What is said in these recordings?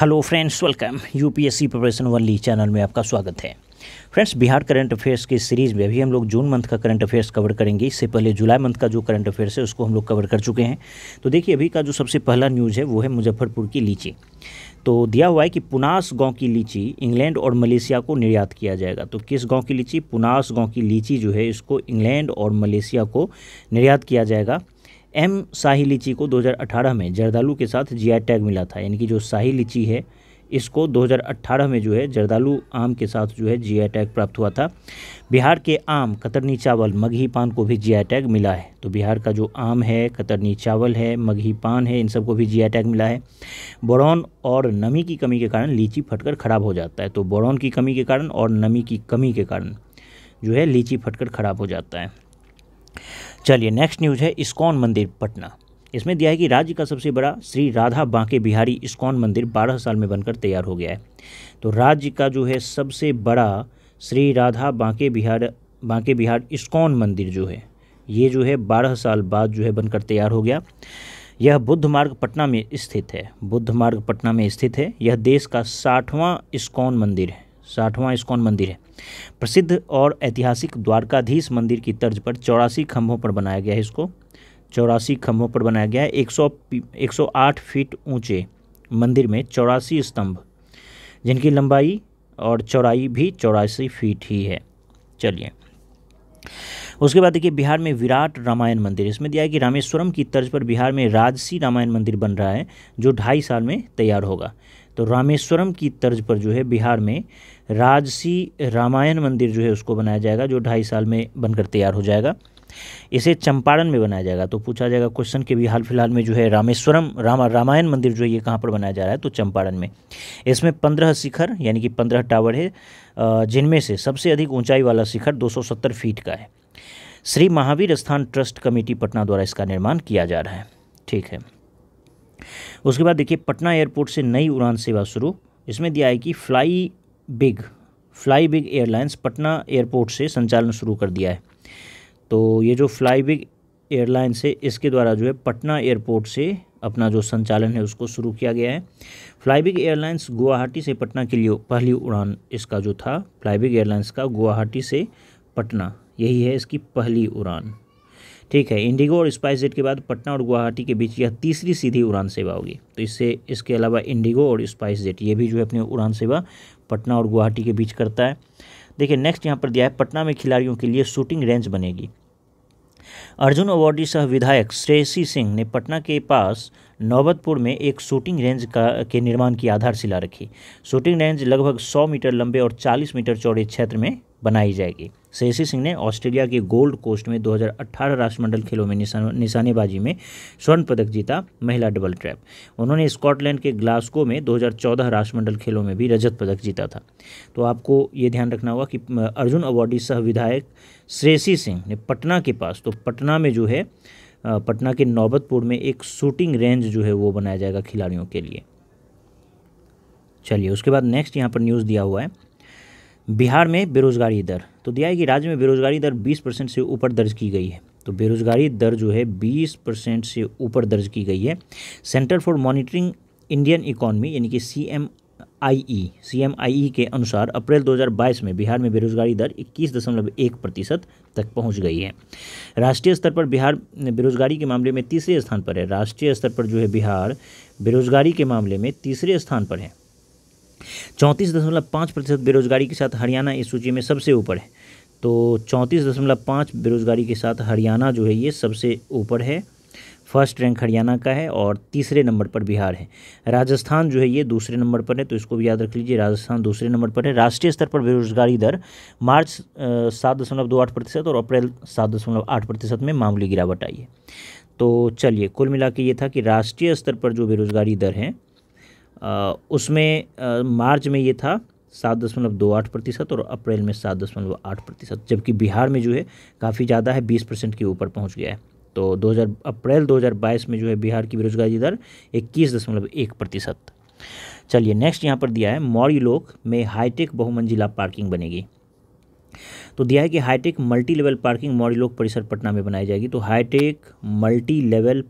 hello friends welcome UPSC preparation वाली channel में आपका स्वागत है फ्रेंड्स बिहार करंट अफेयर्स की सीरीज़ में अभी हम लोग जून मंथ का करंट अफेयर्स कवर करेंगे इससे पहले जुलाई मंथ का जो करंट अफेयर्स है उसको हम लोग कवर कर चुके हैं तो देखिए अभी का जो सबसे पहला न्यूज़ है वो है मुजफ्फरपुर की लीची तो दिया हुआ है कि पुनास गांव की लीची इंग्लैंड और मलेशिया को निर्यात किया जाएगा तो किस गांव की लीची पुनास गांव की लीची जो है इसको इंग्लैंड और मलेशिया को निर्यात किया जाएगा एम शाही लीची को 2018 में जर्दालू के साथ जीआई टैग मिला था यानी कि जो शाही लीची है इसको 2018 में जो है जर्दालू आम के साथ जो है जीआई टैग प्राप्त हुआ था बिहार के आम कतरनी चावल मगही पान को भी जीआई टैग मिला है तो बिहार का जो आम है कतरनी चावल है मगही पान है इन सबको भी जीआई टैग मिला है बोरौन और नमी की कमी के कारण लीची फटकर ख़राब हो जाता है तो बोरौन की कमी के कारण और नमी की कमी के कारण जो है लीची फटकर ख़राब हो जाता है चलिए नेक्स्ट न्यूज़ है इस्कॉन मंदिर पटना इसमें दिया है कि राज्य का सबसे बड़ा श्री राधा बांके बिहारी इस्कॉन मंदिर 12 साल में बनकर तैयार हो गया है तो राज्य का जो है सबसे बड़ा श्री राधा बांके बिहार बांके बिहार इस्कॉन मंदिर जो है ये जो है बारह साल बाद जो है बनकर तैयार हो गया यह बुद्ध मार्ग पटना में स्थित है बुद्ध मार्ग पटना में स्थित है यह देश का साठवां इस्कॉन मंदिर है साठवां इस्कॉन मंदिर है प्रसिद्ध और ऐतिहासिक द्वारकाधीश मंदिर की तर्ज पर चौरासी खंभों पर बनाया गया है इसको चौरासी खंभों पर बनाया गया है एक सौ एक सौ आठ फीट ऊंचे मंदिर में चौरासी स्तंभ जिनकी लंबाई और चौड़ाई भी चौरासी फीट ही है चलिए उसके बाद देखिए बिहार में विराट रामायण मंदिर इसमें दिया है कि रामेश्वरम की तर्ज पर बिहार में राजसी रामायण मंदिर बन रहा है जो ढाई साल में तैयार होगा तो रामेश्वरम की तर्ज पर जो है बिहार में राजसी रामायण मंदिर जो है उसको बनाया जाएगा जो ढाई साल में बनकर तैयार हो जाएगा इसे चंपारण में बनाया जाएगा तो पूछा जाएगा क्वेश्चन के भी हाल फिलहाल में जो है रामेश्वरम रामा रामायण मंदिर जो है ये कहाँ पर बनाया जा रहा है तो चंपारण में इसमें पंद्रह शिखर यानी कि पंद्रह टावर है जिनमें से सबसे अधिक ऊंचाई वाला शिखर 270 फीट का है श्री महावीर स्थान ट्रस्ट कमेटी पटना द्वारा इसका निर्माण किया जा रहा है ठीक है उसके बाद देखिए पटना एयरपोर्ट से नई उड़ान सेवा शुरू इसमें दिया है कि fly big fly big airlines Patna airport से संचालन शुरू कर दिया है तो ये जो फ्लाई बिग एयरलाइंस है इसके द्वारा जो है पटना एयरपोर्ट से अपना जो संचालन है उसको शुरू किया गया है फ्लाईबिग एयरलाइंस गुवाहाटी से पटना के लिए पहली उड़ान इसका जो था फ्लाईबिग एयरलाइंस का गुवाहाटी से पटना यही है इसकी पहली उड़ान ठीक है इंडिगो और स्पाइस जेट के बाद पटना और गुवाहाटी के बीच यह तीसरी सीधी उड़ान सेवा होगी तो इससे इसके अलावा इंडिगो और स्पाइस जेट ये भी जो है अपनी उड़ान सेवा पटना और गुवाहाटी के बीच करता है देखिए नेक्स्ट यहाँ पर दिया है पटना में खिलाड़ियों के लिए शूटिंग रेंज बनेगी अर्जुन अवार्डी सह विधायक श्रेयसी सिंह ने पटना के पास नौबतपुर में एक शूटिंग रेंज का के निर्माण की आधारशिला रखी शूटिंग रेंज लगभग 100 मीटर लंबे और 40 मीटर चौड़े क्षेत्र में बनाई जाएगी शशि सिंह ने ऑस्ट्रेलिया के गोल्ड कोस्ट में 2018 राष्ट्रमंडल खेलों में निशानेबाजी में स्वर्ण पदक जीता महिला डबल ट्रैप उन्होंने स्कॉटलैंड के ग्लास्को में 2014 राष्ट्रमंडल खेलों में भी रजत पदक जीता था तो आपको ये ध्यान रखना होगा कि अर्जुन अवार्डी सह विधायक श्रेयसी सिंह ने पटना के पास तो पटना में जो है पटना के नौबतपुर में एक शूटिंग रेंज जो है वो बनाया जाएगा खिलाड़ियों के लिए चलिए उसके बाद नेक्स्ट यहाँ पर न्यूज़ दिया हुआ है बिहार में बेरोजगारी दर तो दिया है कि राज्य में बेरोजगारी दर 20 परसेंट से ऊपर दर्ज की गई है तो बेरोजगारी दर जो है 20 परसेंट से ऊपर दर्ज की गई है centre for monitoring Indian economy यानी कि सी एम आई ई सी एम आई ई के अनुसार अप्रैल 2022 में बिहार में बेरोजगारी दर इक्कीस दशमलव एक प्रतिशत तक पहुंच गई है राष्ट्रीय स्तर पर बिहार बेरोजगारी के मामले में तीसरे स्थान पर है राष्ट्रीय स्तर पर जो है बिहार बेरोजगारी के मामले में तीसरे स्थान पर है चौंतीस दशमलव पाँच प्रतिशत बेरोजगारी के साथ हरियाणा इस सूची में सबसे ऊपर है तो चौंतीस दशमलव पाँच बेरोजगारी के साथ हरियाणा जो है ये सबसे ऊपर है फर्स्ट रैंक हरियाणा का है और तीसरे नंबर पर बिहार है राजस्थान जो है ये दूसरे नंबर पर है तो इसको भी याद रख लीजिए राजस्थान दूसरे नंबर पर है राष्ट्रीय स्तर पर बेरोजगारी दर मार्च सात दशमलव दो आठ प्रतिशत और अप्रैल सात दशमलव आठ प्रतिशत में मामूली गिरावट आई है तो चलिए कुल मिला के ये था कि राष्ट्रीय स्तर पर जो बेरोजगारी दर है उसमें मार्च में ये था सात दशमलव दो आठ प्रतिशत और अप्रैल में सात दशमलव आठ प्रतिशत जबकि बिहार में जो है काफ़ी ज़्यादा है बीस परसेंट के ऊपर पहुंच गया है तो 2000 अप्रैल 2022 में जो है बिहार की बेरोजगारी दर इक्कीस दशमलव एक प्रतिशत चलिए नेक्स्ट यहाँ पर दिया है मौर्य लोक में हाईटेक बहुमंजिला पार्किंग बनेगी तो दिया है कि hitech multi level parking Maurya Lok परिसर पटना में बनाई जाएगी तो हाईटेक मल्टी लेवल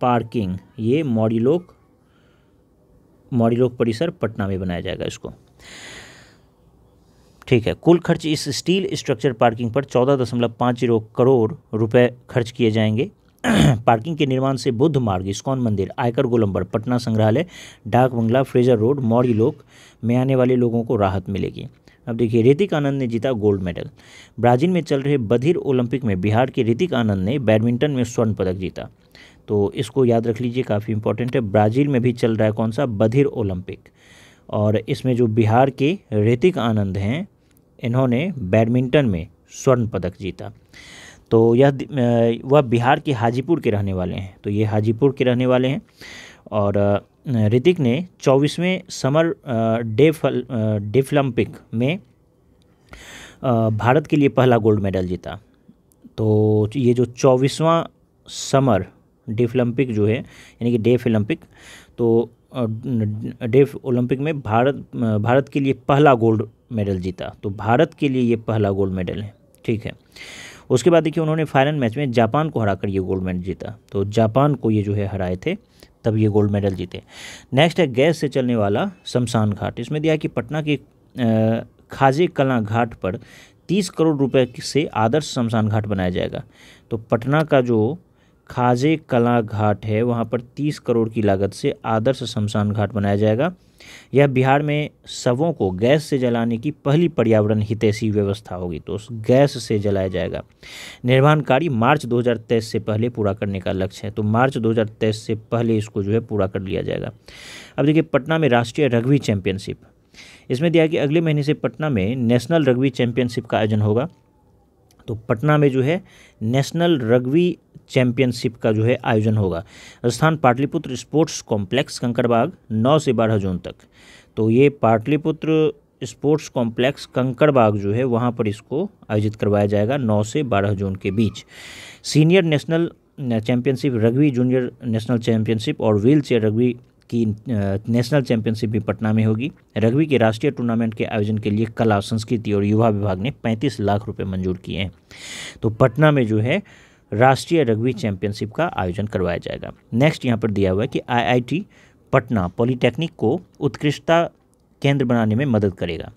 पार्किंग ये मौर्य लोक मॉडलोक परिसर पटना में बनाया जाएगा इसको ठीक है कुल खर्च इस स्टील स्ट्रक्चर पार्किंग पर चौदह दशमलव पाँच जीरो करोड़ रुपए खर्च किए जाएंगे पार्किंग के निर्माण से बुद्ध मार्ग इस्कॉन मंदिर आयकर गोलम्बर पटना संग्रहालय डाक बंगला फ्रेजर रोड मौर्य लोक में आने वाले लोगों को राहत मिलेगी अब देखिए ऋतिक आनंद ने जीता गोल्ड मेडल ब्राज़ील में चल रहे बधिर ओलंपिक में बिहार के ऋतिक आनंद ने बैडमिंटन में स्वर्ण पदक जीता तो इसको याद रख लीजिए काफ़ी इंपॉर्टेंट है ब्राज़ील में भी चल रहा है कौन सा बधिर ओलंपिक और इसमें जो बिहार के ऋतिक आनंद हैं इन्होंने बैडमिंटन में स्वर्ण पदक जीता तो यह वह बिहार के हाजीपुर के रहने वाले हैं तो ये हाजीपुर के रहने वाले हैं और ऋतिक ने चौबीसवें समर डेफल डेफलम्पिक में भारत के लिए पहला गोल्ड मेडल जीता तो ये जो चौबीसवां समर डेफ ओलंपिक जो है यानी कि डेफ ओलंपिक तो डेफ ओलंपिक में भारत भारत के लिए पहला गोल्ड मेडल जीता तो भारत के लिए ये पहला गोल्ड मेडल है ठीक है उसके बाद देखिए उन्होंने फाइनल मैच में जापान को हराकर ये गोल्ड मेडल जीता तो जापान को ये जो है हराए थे तब ये गोल्ड मेडल जीते नेक्स्ट है गैस से चलने वाला शमशान घाट इसमें दिया कि पटना के खाजे कला घाट पर तीस करोड़ रुपए से आदर्श शमशान घाट बनाया जाएगा तो पटना का जो खाजे कला घाट है वहाँ पर तीस करोड़ की लागत से आदर्श शमशान घाट बनाया जाएगा यह बिहार में शवों को गैस से जलाने की पहली पर्यावरण हितैषी व्यवस्था होगी तो उस गैस से जलाया जाएगा निर्माण कार्य मार्च 2023 से पहले पूरा करने का लक्ष्य है तो मार्च 2023 से पहले इसको जो है पूरा कर लिया जाएगा अब देखिए पटना में राष्ट्रीय रग्बी चैंपियनशिप इसमें दिया कि अगले महीने से पटना में नेशनल रग्बी चैंपियनशिप का आयोजन होगा तो पटना में जो है नेशनल रग्बी चैंपियनशिप का जो है आयोजन होगा स्थान पाटलिपुत्र स्पोर्ट्स कॉम्प्लेक्स कंकड़बाग नौ से बारह जून तक तो ये पाटलिपुत्र स्पोर्ट्स कॉम्प्लेक्स कंकड़बाग जो है वहाँ पर इसको आयोजित करवाया जाएगा नौ से बारह जून के बीच senior national championship rugby junior national championship और व्हील चेयर रग्बी की नेशनल चैंपियनशिप भी पटना में होगी रग्बी के राष्ट्रीय टूर्नामेंट के आयोजन के लिए कला संस्कृति और युवा विभाग ने पैंतीस लाख रुपये मंजूर किए हैं तो पटना में जो है राष्ट्रीय रग्बी चैंपियनशिप का आयोजन करवाया जाएगा नेक्स्ट यहाँ पर दिया हुआ है कि आई पटना पॉलीटेक्निक को उत्कृष्टता केंद्र बनाने में मदद करेगा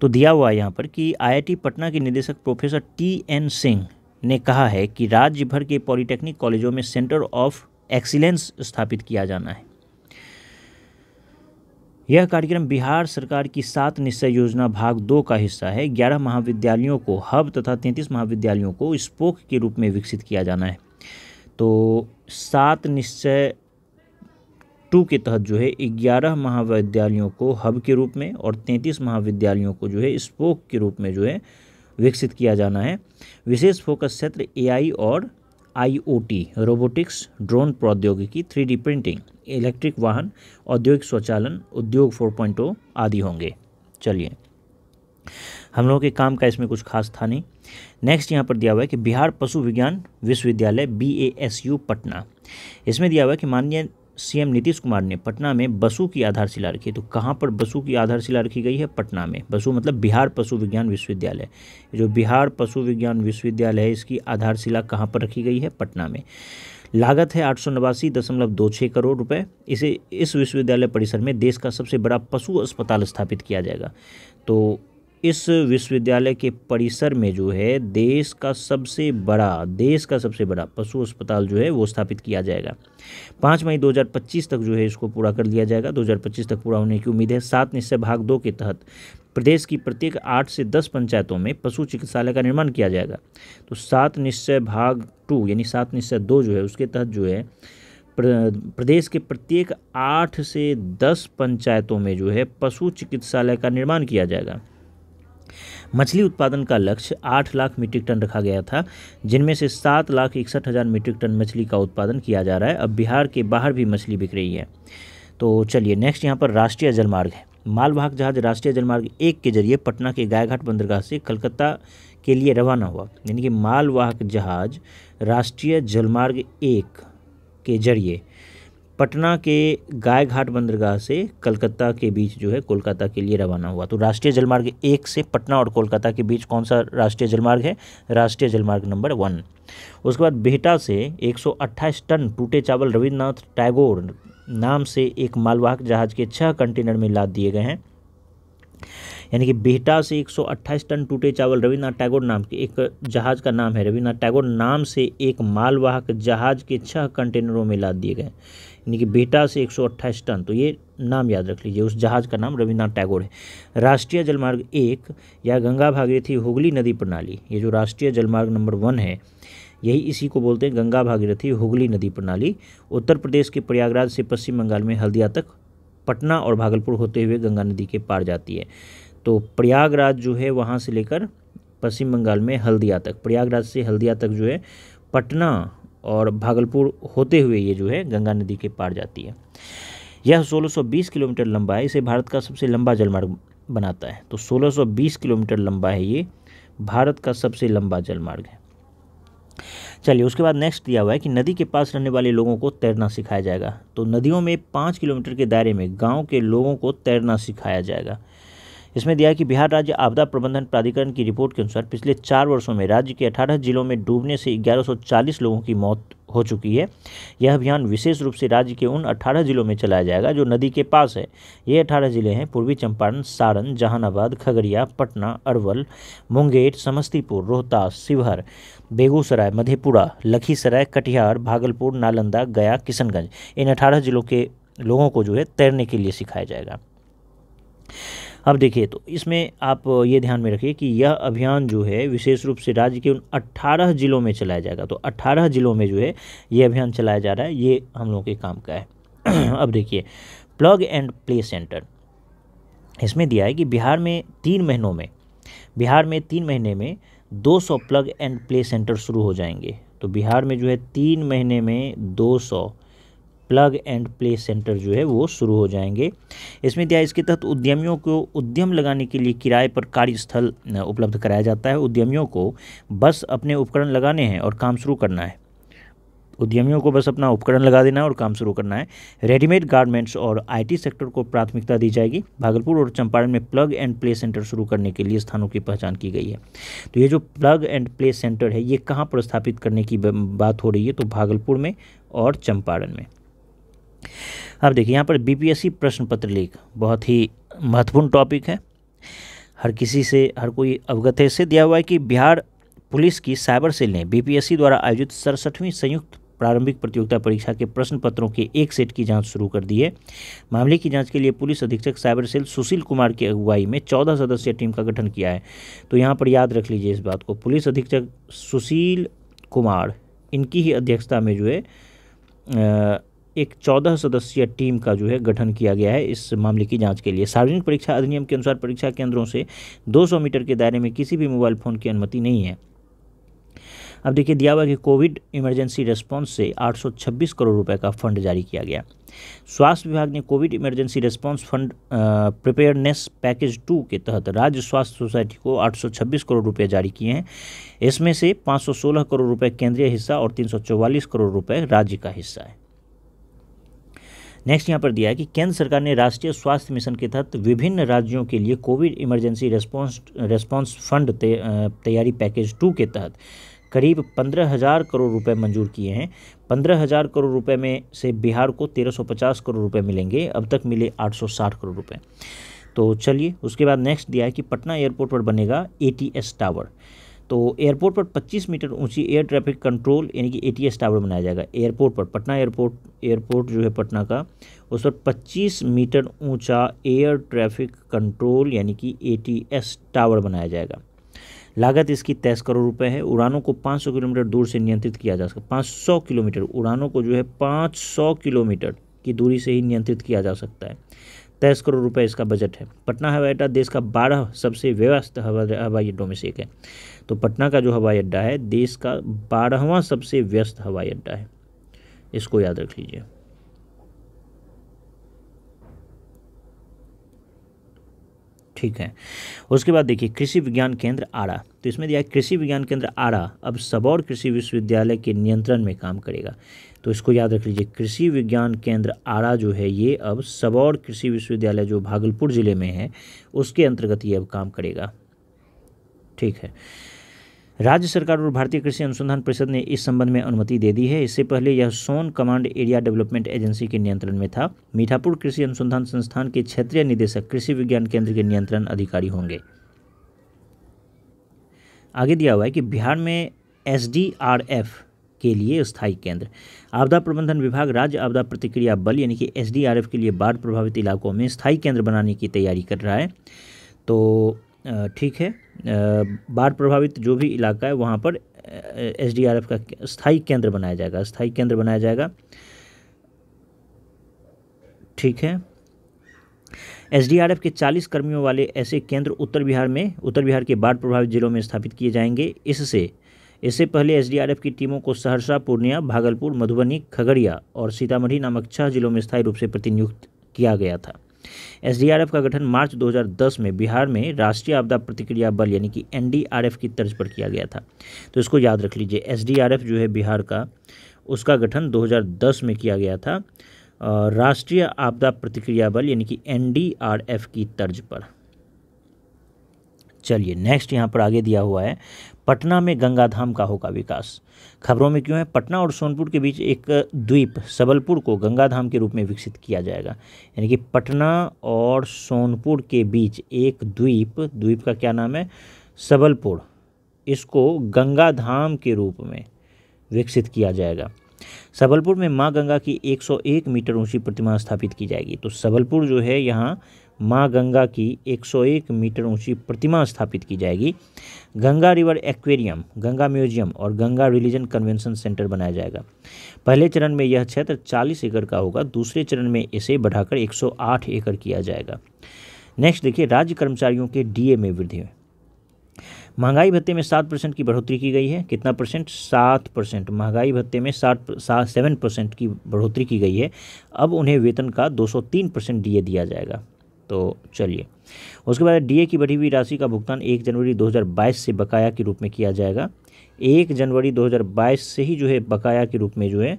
तो दिया हुआ है यहाँ पर कि आईआईटी पटना के निदेशक प्रोफेसर टी एन सिंह ने कहा है कि राज्य भर के पॉलिटेक्निक कॉलेजों में सेंटर ऑफ एक्सीलेंस स्थापित किया जाना है यह कार्यक्रम बिहार सरकार की सात निश्चय योजना भाग दो का हिस्सा है ग्यारह महाविद्यालयों को हब तथा तैंतीस महाविद्यालयों को स्पोक के रूप में विकसित किया जाना है तो सात निश्चय टू के तहत जो है ग्यारह महाविद्यालयों को हब के रूप में और तैंतीस महाविद्यालयों को जो है स्पोक के रूप में जो है विकसित किया जाना है विशेष फोकस क्षेत्र एआई और आईओटी रोबोटिक्स ड्रोन प्रौद्योगिकी थ्री प्रिंटिंग इलेक्ट्रिक वाहन औद्योगिक स्वचालन उद्योग 4.0 आदि होंगे चलिए हम लोगों के काम का इसमें कुछ खास था नहीं नेक्स्ट यहाँ पर दिया हुआ है कि बिहार पशु विज्ञान विश्वविद्यालय बी पटना इसमें दिया हुआ है कि माननीय सीएम नीतीश कुमार ने पटना में बसु की आधारशिला रखी तो कहाँ पर बसु की आधारशिला रखी गई है पटना में बसु मतलब बिहार पशु विज्ञान विश्वविद्यालय जो बिहार पशु विज्ञान विश्वविद्यालय है इसकी आधारशिला कहाँ पर रखी गई है पटना में लागत है आठ सौ नवासी दशमलव दो छः करोड़ रुपए इसे इस विश्वविद्यालय परिसर में देश का सबसे बड़ा पशु अस्पताल स्थापित किया जाएगा तो इस विश्वविद्यालय के परिसर में जो है देश का सबसे बड़ा देश का सबसे बड़ा पशु अस्पताल जो है वो स्थापित किया जाएगा पाँच मई 2025 तक जो है इसको पूरा कर लिया जाएगा 2025 तक पूरा होने की उम्मीद है सात निश्चय भाग दो के तहत प्रदेश की प्रत्येक आठ से दस पंचायतों में पशु चिकित्सालय का निर्माण किया जाएगा तो सात निश्चय भाग टू यानी सात निश्चय दो जो है उसके तहत जो है प्रदेश के प्रत्येक आठ से दस पंचायतों में जो है पशु चिकित्सालय का निर्माण किया जाएगा मछली उत्पादन का लक्ष्य आठ लाख मीट्रिक टन रखा गया था जिनमें से सात लाख इकसठ हज़ार मीट्रिक टन मछली का उत्पादन किया जा रहा है अब बिहार के बाहर भी मछली बिक रही है तो चलिए नेक्स्ट यहाँ पर राष्ट्रीय जलमार्ग है मालवाहक जहाज राष्ट्रीय जलमार्ग एक के जरिए पटना के गायघाट बंदरगाह से कलकत्ता के लिए रवाना हुआ यानी कि मालवाहक जहाज राष्ट्रीय जलमार्ग एक के जरिए पटना के गाय घाट बंदरगाह से कलकत्ता के बीच जो है कोलकाता के लिए रवाना हुआ तो राष्ट्रीय जलमार्ग एक से पटना और कोलकाता के बीच कौन सा राष्ट्रीय जलमार्ग है राष्ट्रीय जलमार्ग नंबर वन उसके बाद बेहटा से एक टन टूटे चावल रविन्द्रनाथ टैगोर नाम से एक मालवाहक जहाज के छह कंटेनर में लाद दिए गए हैं यानी कि बेहटा से एक टन टूटे चावल रविन्द्रनाथ टैगोर नाम के एक जहाज का नाम है रविन्द्रनाथ टैगोर नाम से एक मालवाहक जहाज के छह कंटेनरों में लाद दिए गए हैं यानी कि बेटा से एक टन तो ये नाम याद रख लीजिए उस जहाज़ का नाम रविन्द्रनाथ टैगोर है राष्ट्रीय जलमार्ग एक या गंगा भागीरथी हुगली नदी प्रणाली ये जो राष्ट्रीय जलमार्ग नंबर वन है यही इसी को बोलते हैं गंगा भागीरथी हुगली नदी प्रणाली उत्तर प्रदेश के प्रयागराज से पश्चिम बंगाल में हल्दिया तक पटना और भागलपुर होते हुए गंगा नदी के पार जाती है तो प्रयागराज जो है वहाँ से लेकर पश्चिम बंगाल में हल्दिया तक प्रयागराज से हल्दिया तक जो है पटना और भागलपुर होते हुए ये जो है गंगा नदी के पार जाती है यह 1620 किलोमीटर लंबा है इसे भारत का सबसे लंबा जलमार्ग बनाता है तो 1620 किलोमीटर लंबा है ये भारत का सबसे लंबा जलमार्ग है चलिए उसके बाद नेक्स्ट दिया हुआ है कि नदी के पास रहने वाले लोगों को तैरना सिखाया जाएगा तो नदियों में पाँच किलोमीटर के दायरे में गाँव के लोगों को तैरना सिखाया जाएगा इसमें दिया कि बिहार राज्य आपदा प्रबंधन प्राधिकरण की रिपोर्ट के अनुसार पिछले चार वर्षों में राज्य के अठारह जिलों में डूबने से 1140 लोगों की मौत हो चुकी है यह अभियान विशेष रूप से राज्य के उन 18 जिलों में चलाया जाएगा जो नदी के पास है ये 18 जिले हैं पूर्वी चंपारण सारण जहानाबाद खगड़िया पटना अरवल मुंगेर समस्तीपुर रोहतास शिवहर बेगूसराय मधेपुरा लखीसराय कटिहार भागलपुर नालंदा गया किशनगंज इन अठारह जिलों के लोगों को जो है तैरने के लिए सिखाया जाएगा अब देखिए तो इसमें आप ये ध्यान में रखिए कि यह अभियान जो है विशेष रूप से राज्य के उन 18 ज़िलों में चलाया जाएगा तो 18 ज़िलों में जो है ये अभियान चलाया जा रहा है ये हम लोगों के काम का है अब देखिए प्लग एंड प्ले सेंटर इसमें दिया है कि बिहार में तीन महीनों में बिहार में तीन महीने में 200 प्लग एंड प्ले सेंटर शुरू हो जाएंगे तो बिहार में जो है तीन महीने में प्लग एंड प्ले सेंटर जो है वो शुरू हो जाएंगे इसमें दिया इसके तहत उद्यमियों को उद्यम लगाने के लिए किराए पर कार्यस्थल उपलब्ध कराया जाता है उद्यमियों को बस अपने उपकरण लगाने हैं और काम शुरू करना है उद्यमियों को बस अपना उपकरण लगा देना है और काम शुरू करना है रेडीमेड गारमेंट्स और आईटी सेक्टर को प्राथमिकता दी जाएगी भागलपुर और चंपारण में प्लग एंड प्ले सेंटर शुरू करने के लिए स्थानों की पहचान की गई है तो ये जो प्लग एंड प्ले सेंटर है ये कहाँ पर स्थापित करने की बात हो रही है तो भागलपुर में और चंपारण में अब देखिए यहाँ पर बीपीएससी प्रश्न पत्र लेख बहुत ही महत्वपूर्ण टॉपिक है हर किसी से हर कोई अवगत है इससे दिया हुआ है कि बिहार पुलिस की साइबर सेल ने बीपीएससी द्वारा आयोजित सड़सठवीं संयुक्त प्रारंभिक प्रतियोगिता परीक्षा के प्रश्न पत्रों के एक सेट की जांच शुरू कर दी है मामले की जांच के लिए पुलिस अधीक्षक साइबर सेल सुशील कुमार की अगुवाई में चौदह सदस्यीय टीम का गठन किया है तो यहाँ पर याद रख लीजिए इस बात को पुलिस अधीक्षक सुशील कुमार इनकी ही अध्यक्षता में जो है एक चौदह सदस्यीय टीम का जो है गठन किया गया है इस मामले की जांच के लिए सार्वजनिक परीक्षा अधिनियम के अनुसार परीक्षा केंद्रों से 200 मीटर के दायरे में किसी भी मोबाइल फ़ोन की अनुमति नहीं है अब देखिए दिया हुआ कि कोविड इमरजेंसी रेस्पॉन्स से 826 करोड़ रुपए का फंड जारी किया गया स्वास्थ्य विभाग ने Covid emergency response fund preparedness package two के तहत राज्य स्वास्थ्य सोसाइटी को 826 करोड़ रुपए जारी किए हैं इसमें से 516 करोड़ रुपए केंद्रीय हिस्सा और 344 करोड़ रुपए राज्य का हिस्सा है नेक्स्ट यहाँ पर दिया है कि केंद्र सरकार ने राष्ट्रीय स्वास्थ्य मिशन के तहत विभिन्न राज्यों के लिए Covid emergency response response fund तैयारी पैकेज टू के तहत करीब पंद्रह हज़ार करोड़ रुपए मंजूर किए हैं पंद्रह हज़ार करोड़ रुपए में से बिहार को तेरह सौ पचास करोड़ रुपए मिलेंगे अब तक मिले आठ सौ साठ करोड़ रुपए तो चलिए उसके बाद नेक्स्ट दिया है कि पटना एयरपोर्ट पर बनेगा ए टी एस टावर तो एयरपोर्ट पर 25 मीटर ऊंची एयर ट्रैफिक कंट्रोल यानी कि एटीएस टावर बनाया जाएगा एयरपोर्ट पर पटना एयरपोर्ट एयरपोर्ट जो है पटना का उस पर 25 मीटर ऊंचा एयर ट्रैफिक कंट्रोल यानी कि एटीएस टावर बनाया जाएगा लागत इसकी तेईस करोड़ रुपए है उड़ानों को 500 किलोमीटर दूर से नियंत्रित किया जा सकता है सौ किलोमीटर उड़ानों को जो है 500 किलोमीटर की दूरी से ही नियंत्रित किया जा सकता है तेईस करोड़ रुपए इसका बजट है पटना हवाई अड्डा देश का बारह सबसे व्यवस्थित हवाई अड्डों में से एक है तो पटना का जो हवाई अड्डा है देश का बारहवा सबसे व्यस्त हवाई अड्डा है इसको याद रख लीजिए ठीक है उसके बाद देखिए कृषि विज्ञान केंद्र आरा तो इसमें दिया कृषि विज्ञान केंद्र आरा अब सबौर कृषि विश्वविद्यालय के नियंत्रण में काम करेगा तो इसको याद रख लीजिए कृषि विज्ञान केंद्र आरा जो है ये अब सबौर कृषि विश्वविद्यालय जो भागलपुर जिले में है उसके अंतर्गत ये अब काम करेगा ठीक है राज्य सरकार और भारतीय कृषि अनुसंधान परिषद ने इस संबंध में अनुमति दे दी है इससे पहले यह Son command area development agency के नियंत्रण में था मीठापुर कृषि अनुसंधान संस्थान के क्षेत्रीय निदेशक कृषि विज्ञान केंद्र के नियंत्रण अधिकारी होंगे आगे दिया हुआ है कि बिहार में एस के लिए स्थायी केंद्र आपदा प्रबंधन विभाग राज्य आपदा प्रतिक्रिया बल यानी कि एस के लिए बाढ़ प्रभावित इलाकों में स्थायी केंद्र बनाने की तैयारी कर रहा है तो ठीक है बाढ़ प्रभावित जो भी इलाका है वहाँ पर एसडीआरएफ का स्थायी केंद्र बनाया जाएगा स्थायी केंद्र बनाया जाएगा ठीक है एसडीआरएफ के 40 कर्मियों वाले ऐसे केंद्र उत्तर बिहार में उत्तर बिहार के बाढ़ प्रभावित जिलों में स्थापित किए जाएंगे इससे इससे पहले एसडीआरएफ की टीमों को सहरसा पूर्णिया भागलपुर मधुबनी खगड़िया और सीतामढ़ी नामक छह जिलों में स्थायी रूप से प्रतिनियुक्त किया गया था एसडीआरएफ का गठन मार्च 2010 में बिहार में राष्ट्रीय आपदा प्रतिक्रिया बल यानी कि एनडीआरएफ की तर्ज पर किया गया था तो इसको याद रख लीजिए एसडीआरएफ जो है बिहार का उसका गठन 2010 में किया गया था राष्ट्रीय आपदा प्रतिक्रिया बल यानी कि एनडीआरएफ की तर्ज पर चलिए नेक्स्ट यहाँ पर आगे दिया हुआ है पटना में गंगाधाम का होगा विकास खबरों में क्यों है पटना और सोनपुर के बीच एक द्वीप सबलपुर को गंगा धाम के रूप में विकसित किया जाएगा यानी कि पटना और सोनपुर के बीच एक द्वीप द्वीप का क्या नाम है सबलपुर इसको गंगा धाम के रूप में विकसित किया जाएगा सबलपुर में माँ गंगा की 101 मीटर ऊंची प्रतिमा स्थापित की जाएगी तो सबलपुर जो है यहाँ माँ गंगा की 101 मीटर ऊंची प्रतिमा स्थापित की जाएगी Ganga river aquarium Ganga museum और गंगा रिलीजन कन्वेंशन सेंटर बनाया जाएगा पहले चरण में यह क्षेत्र 40 एकड़ का होगा दूसरे चरण में इसे बढ़ाकर 108 एकड़ किया जाएगा नेक्स्ट देखिए राज्य कर्मचारियों के डीए में वृद्धि महंगाई भत्ते में सात परसेंट की बढ़ोतरी की गई है कितना परसेंट सात परसेंट महंगाई भत्ते में सात सात सेवन परसेंट की बढ़ोतरी की गई है अब उन्हें वेतन का दो सौ तीन परसेंट डी दिया जाएगा तो चलिए उसके बाद डीए की बढ़ी हुई राशि का भुगतान एक जनवरी 2022 से बकाया के रूप में किया जाएगा एक जनवरी 2022 से ही जो है बकाया के रूप में जो है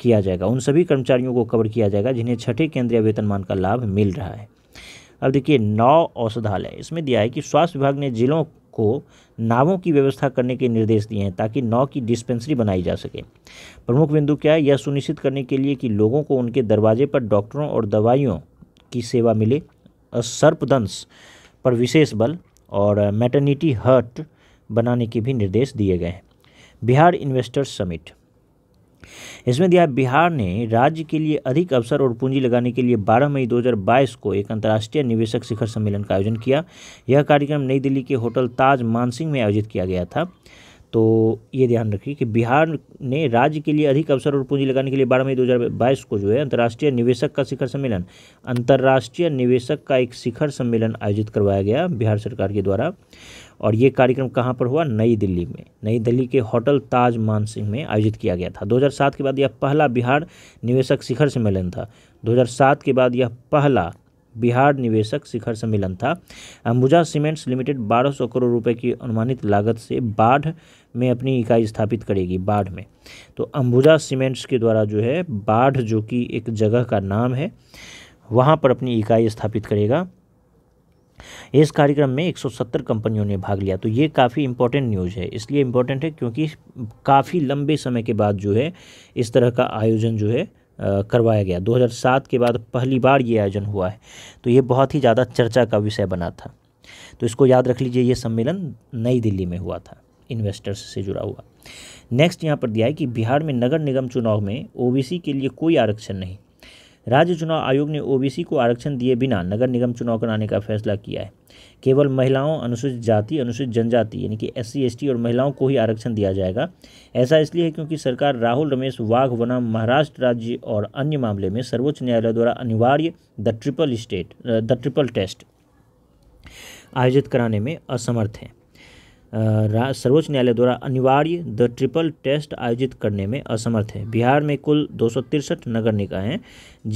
किया जाएगा उन सभी कर्मचारियों को कवर किया जाएगा जिन्हें छठे केंद्रीय वेतनमान का लाभ मिल रहा है अब देखिए नौ औषधालय इसमें दिया है कि स्वास्थ्य विभाग ने जिलों को नावों की व्यवस्था करने के निर्देश दिए हैं ताकि नौ की डिस्पेंसरी बनाई जा सके प्रमुख बिंदु क्या है यह सुनिश्चित करने के लिए कि लोगों को उनके दरवाजे पर डॉक्टरों और दवाइयों की सेवा मिली सर्पदंश पर विशेष बल और मैटर्निटी हट बनाने के भी निर्देश दिए गए हैं बिहार इन्वेस्टर्स समिट इसमें दिया बिहार ने राज्य के लिए अधिक अवसर और पूंजी लगाने के लिए 12 मई 2022 को एक अंतर्राष्ट्रीय निवेशक शिखर सम्मेलन का आयोजन किया यह कार्यक्रम नई दिल्ली के होटल ताज मानसिंह में आयोजित किया गया था तो ये ध्यान रखिए कि बिहार ने राज्य के लिए अधिक अवसर और पूंजी लगाने के लिए बारह मई 2022 को जो है अंतर्राष्ट्रीय निवेशक का शिखर सम्मेलन अंतर्राष्ट्रीय निवेशक का एक शिखर सम्मेलन आयोजित करवाया गया बिहार सरकार के द्वारा और ये कार्यक्रम कहाँ पर हुआ नई दिल्ली में नई दिल्ली के होटल ताज मान सिंह में आयोजित किया गया था 2007 के बाद यह पहला बिहार निवेशक शिखर सम्मेलन था 2007 के बाद यह पहला बिहार निवेशक शिखर सम्मेलन था अंबुजा सीमेंट्स लिमिटेड 1200 करोड़ रुपए की अनुमानित लागत से बाढ़ में अपनी इकाई स्थापित करेगी बाढ़ में तो अंबुजा सीमेंट्स के द्वारा जो है बाढ़ जो कि एक जगह का नाम है वहाँ पर अपनी इकाई स्थापित करेगा इस कार्यक्रम में 170 कंपनियों ने भाग लिया तो ये काफ़ी इंपॉर्टेंट न्यूज़ है इसलिए इम्पोर्टेंट है क्योंकि काफ़ी लंबे समय के बाद जो है इस तरह का आयोजन जो है करवाया गया 2007 के बाद पहली बार ये आयोजन हुआ है तो ये बहुत ही ज़्यादा चर्चा का विषय बना था तो इसको याद रख लीजिए ये सम्मेलन नई दिल्ली में हुआ था इन्वेस्टर्स से जुड़ा हुआ नेक्स्ट यहाँ पर दिया है कि बिहार में नगर निगम चुनाव में ओ के लिए कोई आरक्षण नहीं राज्य चुनाव आयोग ने ओ को आरक्षण दिए बिना नगर निगम चुनाव कराने का फैसला किया है केवल महिलाओं अनुसूचित जाति अनुसूचित जनजाति यानी कि एस सी और महिलाओं को ही आरक्षण दिया जाएगा ऐसा इसलिए है क्योंकि सरकार राहुल रमेश वाघ बनाम महाराष्ट्र राज्य और अन्य मामले में सर्वोच्च न्यायालय द्वारा अनिवार्य the triple state the triple test आयोजित कराने में असमर्थ हैं सर्वोच्च न्यायालय द्वारा अनिवार्य द ट्रिपल टेस्ट आयोजित करने में असमर्थ है बिहार में कुल दो नगर निकाय हैं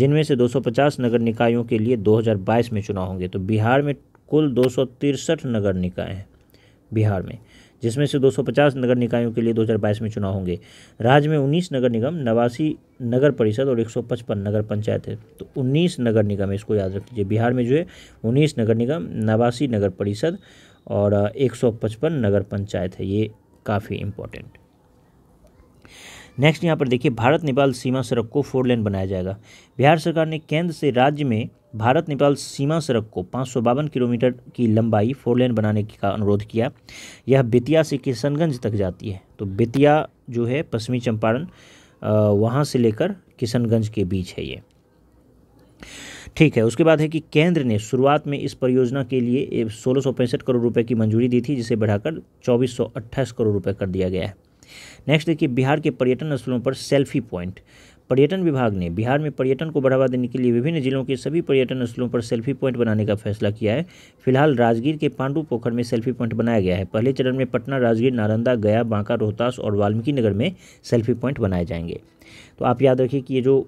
जिनमें से 250 नगर निकायों के लिए 2022 में चुनाव होंगे तो बिहार में कुल दो नगर निकाय हैं बिहार में जिसमें से 250 नगर निकायों के लिए 2022 में चुनाव होंगे राज्य में 19 नगर निगम नवासी नगर परिषद और 155 नगर पंचायत है तो 19 नगर निगम इसको याद रख लीजिए बिहार में जो है 19 नगर निगम नवासी नगर परिषद और 155 नगर पंचायत है ये काफ़ी इम्पोर्टेंट नेक्स्ट यहाँ पर देखिए भारत नेपाल सीमा सड़क को फोर लेन बनाया जाएगा बिहार सरकार ने केंद्र से राज्य में भारत नेपाल सीमा सड़क को पाँच किलोमीटर की लंबाई फोर लेन बनाने का अनुरोध किया यह बेतिया से किशनगंज तक जाती है तो बेतिया जो है पश्चिमी चंपारण वहाँ से लेकर किशनगंज के बीच है ये ठीक है उसके बाद है कि केंद्र ने शुरुआत में इस परियोजना के लिए सोलह करोड़ रुपए की मंजूरी दी थी जिसे बढ़ाकर चौबीस करोड़ रुपए कर दिया गया है नेक्स्ट देखिए बिहार के पर्यटन स्थलों पर सेल्फी पॉइंट पर्यटन विभाग ने बिहार में पर्यटन को बढ़ावा देने के लिए विभिन्न जिलों के सभी पर्यटन स्थलों पर सेल्फी पॉइंट बनाने का फैसला किया है फिलहाल राजगीर के पांडू पोखर में सेल्फी पॉइंट बनाया गया है पहले चरण में पटना राजगीर नालंदा गया बांका रोहतास और वाल्मीकि नगर में सेल्फी पॉइंट बनाए जाएंगे तो आप याद रखिए कि ये जो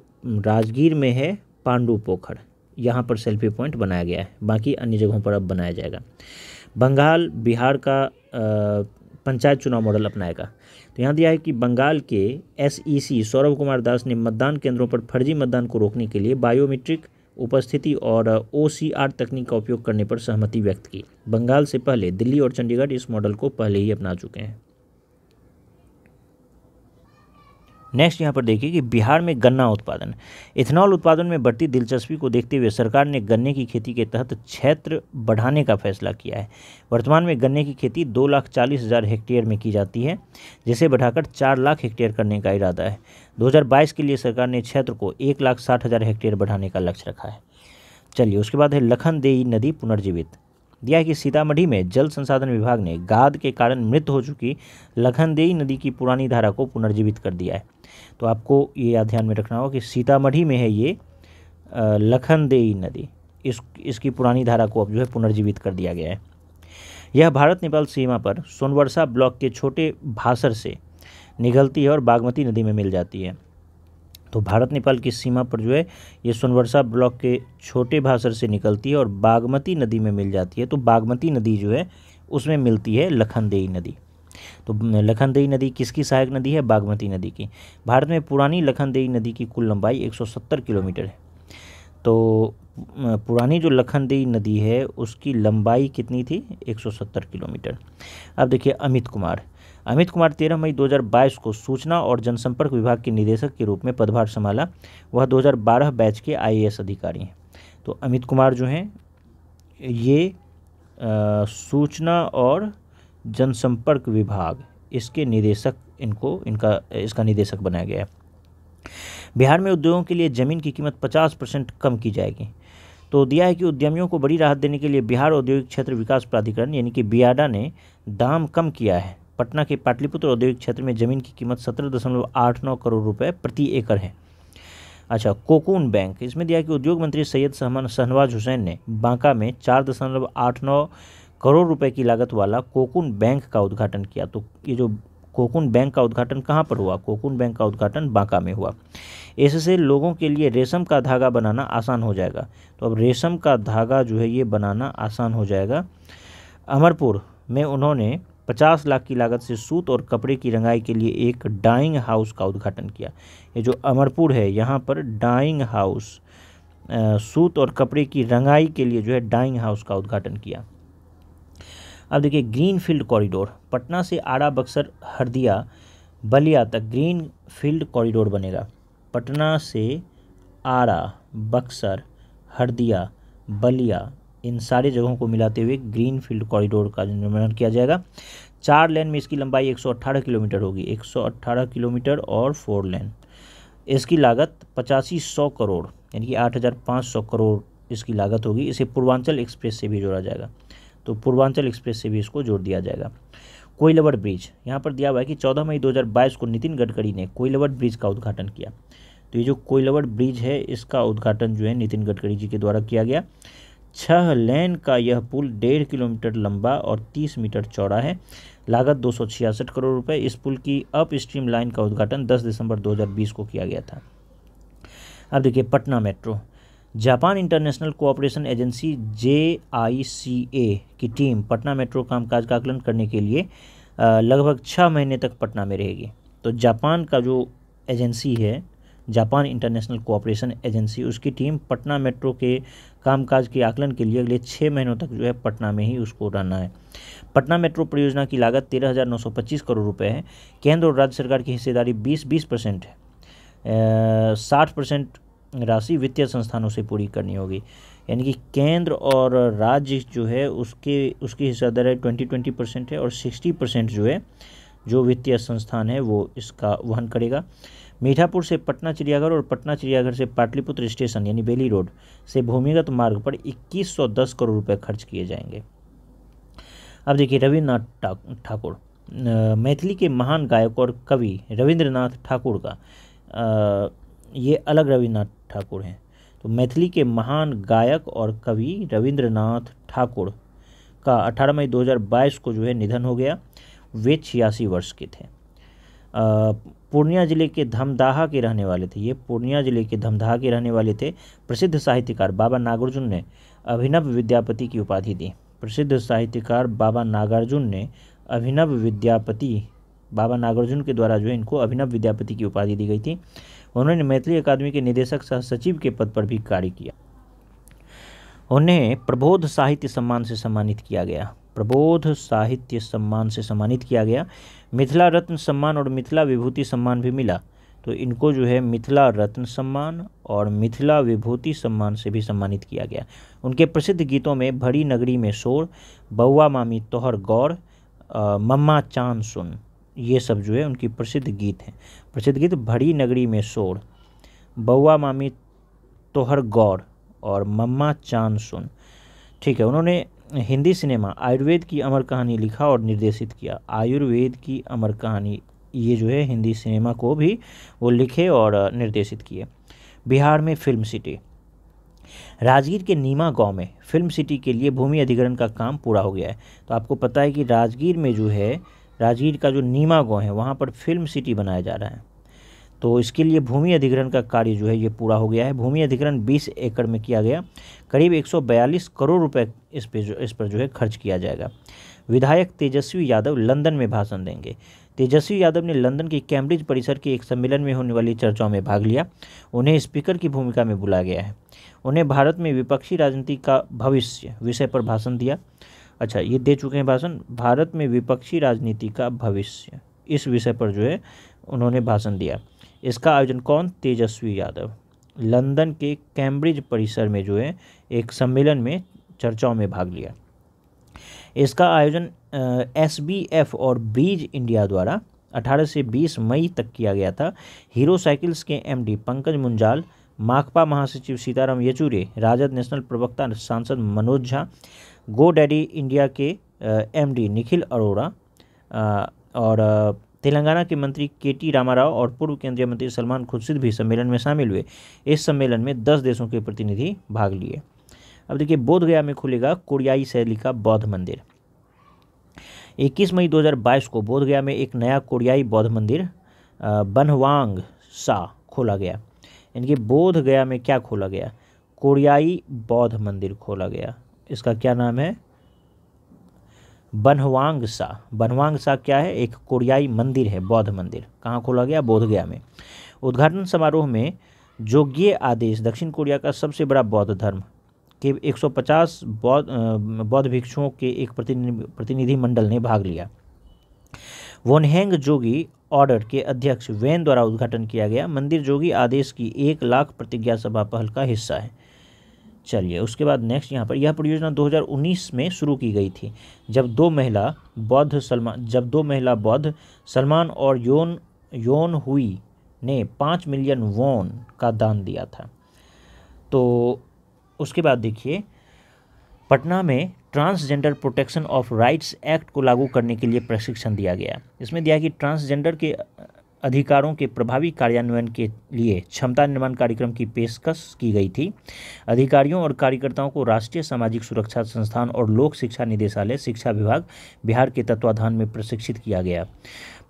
राजगीर में है पांडू पोखर यहाँ पर सेल्फी पॉइंट बनाया गया है बाकी अन्य जगहों पर अब बनाया जाएगा बंगाल बिहार का पंचायत चुनाव मॉडल अपनाएगा तो यहाँ दिया है कि बंगाल के एसईसी e सौरभ कुमार दास ने मतदान केंद्रों पर फर्जी मतदान को रोकने के लिए बायोमेट्रिक उपस्थिति और ओ तकनीक का उपयोग करने पर सहमति व्यक्त की बंगाल से पहले दिल्ली और चंडीगढ़ इस मॉडल को पहले ही अपना चुके हैं नेक्स्ट यहाँ पर देखिए कि बिहार में गन्ना उत्पादन इथेनॉल उत्पादन में बढ़ती दिलचस्पी को देखते हुए सरकार ने गन्ने की खेती के तहत क्षेत्र बढ़ाने का फैसला किया है वर्तमान में गन्ने की खेती दो लाख चालीस हज़ार हेक्टेयर में की जाती है जिसे बढ़ाकर चार लाख हेक्टेयर करने का इरादा है दो के लिए सरकार ने क्षेत्र को एक लाख साठ हज़ार हेक्टेयर बढ़ाने का लक्ष्य रखा है चलिए उसके बाद है लखनदेई नदी पुनर्जीवित दिया कि सीतामढ़ी में जल संसाधन विभाग ने गाद के कारण मृत हो चुकी लखनदेई नदी की पुरानी धारा को पुनर्जीवित कर दिया है तो आपको ये याद ध्यान में रखना होगा कि सीतामढ़ी में है ये लखनदेई नदी इस इसकी पुरानी धारा को अब जो है पुनर्जीवित कर दिया गया है यह भारत नेपाल सीमा पर सोनवर्षा ब्लॉक के छोटे भासर से निकलती है और बागमती नदी में मिल जाती है तो भारत नेपाल की सीमा पर जो है ये सोनवर्षा ब्लॉक के छोटे भासर से निकलती है और बागमती नदी में मिल जाती है तो बागमती नदी जो है उसमें मिलती है लखनदेई नदी तो लखनदेई नदी किसकी सहायक नदी है बागमती नदी की भारत में पुरानी लखनदेई नदी की कुल लंबाई 170 किलोमीटर है तो पुरानी जो लखनदेई नदी है उसकी लंबाई कितनी थी 170 किलोमीटर अब देखिए अमित कुमार अमित कुमार 13 मई 2022 को सूचना और जनसंपर्क विभाग के निदेशक के रूप में पदभार संभाला वह 2012 बैच के आई अधिकारी हैं तो अमित कुमार जो हैं ये आ, सूचना और जनसंपर्क विभाग इसके निदेशक इनको इनका इसका निदेशक बनाया गया है बिहार में उद्योगों के लिए ज़मीन की कीमत 50 परसेंट कम की जाएगी तो दिया है कि उद्यमियों को बड़ी राहत देने के लिए बिहार औद्योगिक क्षेत्र विकास प्राधिकरण यानी कि बियाडा ने दाम कम किया है पटना के पाटलिपुत्र औद्योगिक क्षेत्र में ज़मीन की कीमत सत्रह दशमलव आठ नौ करोड़ रुपये प्रति एकड़ है अच्छा कोकून बैंक इसमें दिया कि उद्योग मंत्री सैयद सहमान शहनवाज हुसैन ने बांका में चार दशमलव आठ नौ करोड़ रुपए की लागत वाला कोकुन बैंक का उद्घाटन किया तो ये जो कोकुन बैंक का उद्घाटन कहाँ पर हुआ कोकुन बैंक का उद्घाटन बांका में हुआ इससे लोगों के लिए रेशम का धागा बनाना आसान हो जाएगा तो अब रेशम का धागा जो है ये बनाना आसान हो जाएगा अमरपुर में उन्होंने पचास लाख की लागत से सूत और कपड़े की रंगाई के लिए एक डाइंग हाउस का उद्घाटन किया ये जो अमरपुर है यहाँ पर डाइंग हाउस सूत और कपड़े की रंगाई के लिए जो है डाइंग हाउस का उद्घाटन किया अब देखिए ग्रीन फील्ड कॉरिडोर पटना से आरा बक्सर हरदिया बलिया तक ग्रीन फील्ड कॉरिडोर बनेगा पटना से आरा बक्सर हरदिया बलिया इन सारे जगहों को मिलाते हुए ग्रीन फील्ड कॉरिडोर का निर्माण किया जाएगा चार लेन में इसकी लंबाई 118 किलोमीटर होगी 118 किलोमीटर और फोर लेन इसकी लागत पचासी सौ करोड़ यानी कि आठ हज़ार पाँच सौ करोड़ इसकी लागत होगी इसे पूर्वांचल एक्सप्रेस से भी जोड़ा जाएगा तो पूर्वांचल एक्सप्रेस से भी इसको जोड़ दिया जाएगा कोयलवर ब्रिज यहाँ पर दिया हुआ है कि 14 मई 2022 को नितिन गडकरी ने कोयलवर ब्रिज का उद्घाटन किया तो ये जो कोयलवर ब्रिज है इसका उद्घाटन जो है नितिन गडकरी जी के द्वारा किया गया छह लेन का यह पुल डेढ़ किलोमीटर लंबा और तीस मीटर चौड़ा है लागत दो करोड़ रुपए इस पुल की अप स्ट्रीम लाइन का उद्घाटन 10 दिसंबर 2020 को किया गया था अब देखिए Patna metro Japan international cooperation agency J की टीम पटना मेट्रो कामकाज का आकलन करने के लिए लगभग छः महीने तक पटना में रहेगी तो जापान का जो एजेंसी है जापान इंटरनेशनल कोऑपरेशन एजेंसी उसकी टीम पटना मेट्रो के कामकाज के आकलन के लिए अगले छः महीनों तक जो है पटना में ही उसको रहना है पटना मेट्रो परियोजना की लागत तेरह हज़ार नौ सौ पच्चीस करोड़ रुपये है केंद्र और राज्य सरकार की हिस्सेदारी बीस बीस परसेंट है साठ परसेंट राशि वित्तीय संस्थानों से पूरी करनी होगी यानी कि केंद्र और राज्य जो है उसके उसकी हिस्सा दर है ट्वेंटी ट्वेंटी परसेंट है और सिक्सटी परसेंट जो है जो वित्तीय संस्थान है वो इसका वहन करेगा मीठापुर से पटना चिड़ियाघर और पटना चिड़ियाघर से पाटलिपुत्र स्टेशन यानी बेली रोड से भूमिगत मार्ग पर 2110 करोड़ रुपए खर्च किए जाएंगे अब देखिए रविन्द्रनाथ ठाकुर मैथिली के महान गायक और कवि रविंद्रनाथ ठाकुर का आ, ये अलग रविन्द्रनाथ ठाकुर हैं तो मैथिली के महान गायक और कवि रविंद्रनाथ ठाकुर का 18 मई 2022 को जो है निधन हो गया वे छियासी वर्ष के थे पूर्णिया जिले के धमदाहा के रहने वाले थे ये पूर्णिया जिले के धमदाहा के रहने वाले थे प्रसिद्ध साहित्यकार बाबा नागार्जुन ने अभिनव विद्यापति की उपाधि दी प्रसिद्ध साहित्यकार बाबा नागार्जुन ने अभिनव विद्यापति बाबा नागार्जुन के द्वारा जो है इनको अभिनव विद्यापति की उपाधि दी गई थी उन्होंने मैथिली अकादमी के निदेशक सह सचिव के पद पर भी कार्य किया उन्हें प्रबोध साहित्य सम्मान से सम्मानित किया गया प्रबोध साहित्य सम्मान से सम्मानित किया गया मिथिला रत्न सम्मान और मिथिला विभूति सम्मान भी मिला तो इनको जो है मिथिला रत्न सम्मान और मिथिला विभूति सम्मान से भी सम्मानित किया गया उनके प्रसिद्ध गीतों में भरी नगरी में शोर बउआ मामी तोहर गौर मम्मा चांद सुन ये सब जो है उनकी प्रसिद्ध गीत हैं प्रसिद्ध गीत भरी नगरी में शोर बउआ मामी तोहर गौर और मम्मा चांद सुन ठीक है उन्होंने हिंदी सिनेमा आयुर्वेद की अमर कहानी लिखा और निर्देशित किया आयुर्वेद की अमर कहानी ये जो है हिंदी सिनेमा को भी वो लिखे और निर्देशित किए बिहार में फिल्म सिटी राजगीर के नीमा गांव में फिल्म सिटी के लिए भूमि अधिग्रहण का काम पूरा हो गया है तो आपको पता है कि राजगीर में जो है राजगीर का जो नीमा गाँव है वहाँ पर फिल्म सिटी बनाया जा रहा है तो इसके लिए भूमि अधिग्रहण का कार्य जो है ये पूरा हो गया है भूमि अधिग्रहण 20 एकड़ में किया गया करीब 142 करोड़ रुपए इस पे जो इस पर जो है खर्च किया जाएगा विधायक तेजस्वी यादव लंदन में भाषण देंगे तेजस्वी यादव ने लंदन के कैम्ब्रिज परिसर के एक सम्मेलन में होने वाली चर्चाओं में भाग लिया उन्हें स्पीकर की भूमिका में बुलाया गया है उन्हें भारत में विपक्षी राजनीति का भविष्य विषय पर भाषण दिया अच्छा ये दे चुके हैं भाषण भारत में विपक्षी राजनीति का भविष्य इस विषय पर जो है उन्होंने भाषण दिया इसका आयोजन कौन तेजस्वी यादव लंदन के कैम्ब्रिज परिसर में जो है एक सम्मेलन में चर्चाओं में भाग लिया इसका आयोजन एस बी एफ और ब्रिज इंडिया द्वारा 18 से 20 मई तक किया गया था हीरो साइकिल्स के एमडी पंकज मुंजाल माकपा महासचिव सीताराम येचूरी राजद नेशनल प्रवक्ता सांसद Manoj Jha GoDaddy India के एमडी निखिल अरोड़ा और तेलंगाना के मंत्री के टी रामाराव और पूर्व केंद्रीय मंत्री सलमान खुर्शीद भी सम्मेलन में शामिल हुए इस सम्मेलन में दस देशों के प्रतिनिधि भाग लिए अब देखिए बोधगया में खुलेगा कोरियाई शैली का बौद्ध मंदिर 21 मई 2022 को बोधगया में एक नया कोरियाई बौद्ध मंदिर बनवांग सा खोला गया यानी कि बोधगया में क्या खोला गया कोरियाई बौद्ध मंदिर खोला गया इसका क्या नाम है बनवांग सा बनवांग सा क्या है एक कोरियाई मंदिर है बौद्ध मंदिर कहाँ खोला गया बोधगया में उद्घाटन समारोह में जोग्ये आदेश दक्षिण कोरिया का सबसे बड़ा बौद्ध धर्म के 150 बौद्ध बौद्ध भिक्षुओं के एक प्रतिनिधि मंडल ने भाग लिया वोनहेंग जोगी ऑर्डर के अध्यक्ष वेन द्वारा उद्घाटन किया गया मंदिर जोगी आदेश की एक लाख प्रतिज्ञा सभा पहल का हिस्सा है चलिए उसके बाद नेक्स्ट यहाँ पर यह परियोजना 2019 में शुरू की गई थी जब दो महिला बौद्ध सलमान जब दो महिला बौद्ध सलमान और योन योन हुई ने पाँच मिलियन वोन का दान दिया था तो उसके बाद देखिए पटना में transgender protection of rights act को लागू करने के लिए प्रशिक्षण दिया गया इसमें दिया कि ट्रांसजेंडर के अधिकारों के प्रभावी कार्यान्वयन के लिए क्षमता निर्माण कार्यक्रम की पेशकश की गई थी अधिकारियों और कार्यकर्ताओं को राष्ट्रीय सामाजिक सुरक्षा संस्थान और लोक शिक्षा निदेशालय शिक्षा विभाग बिहार के तत्वाधान में प्रशिक्षित किया गया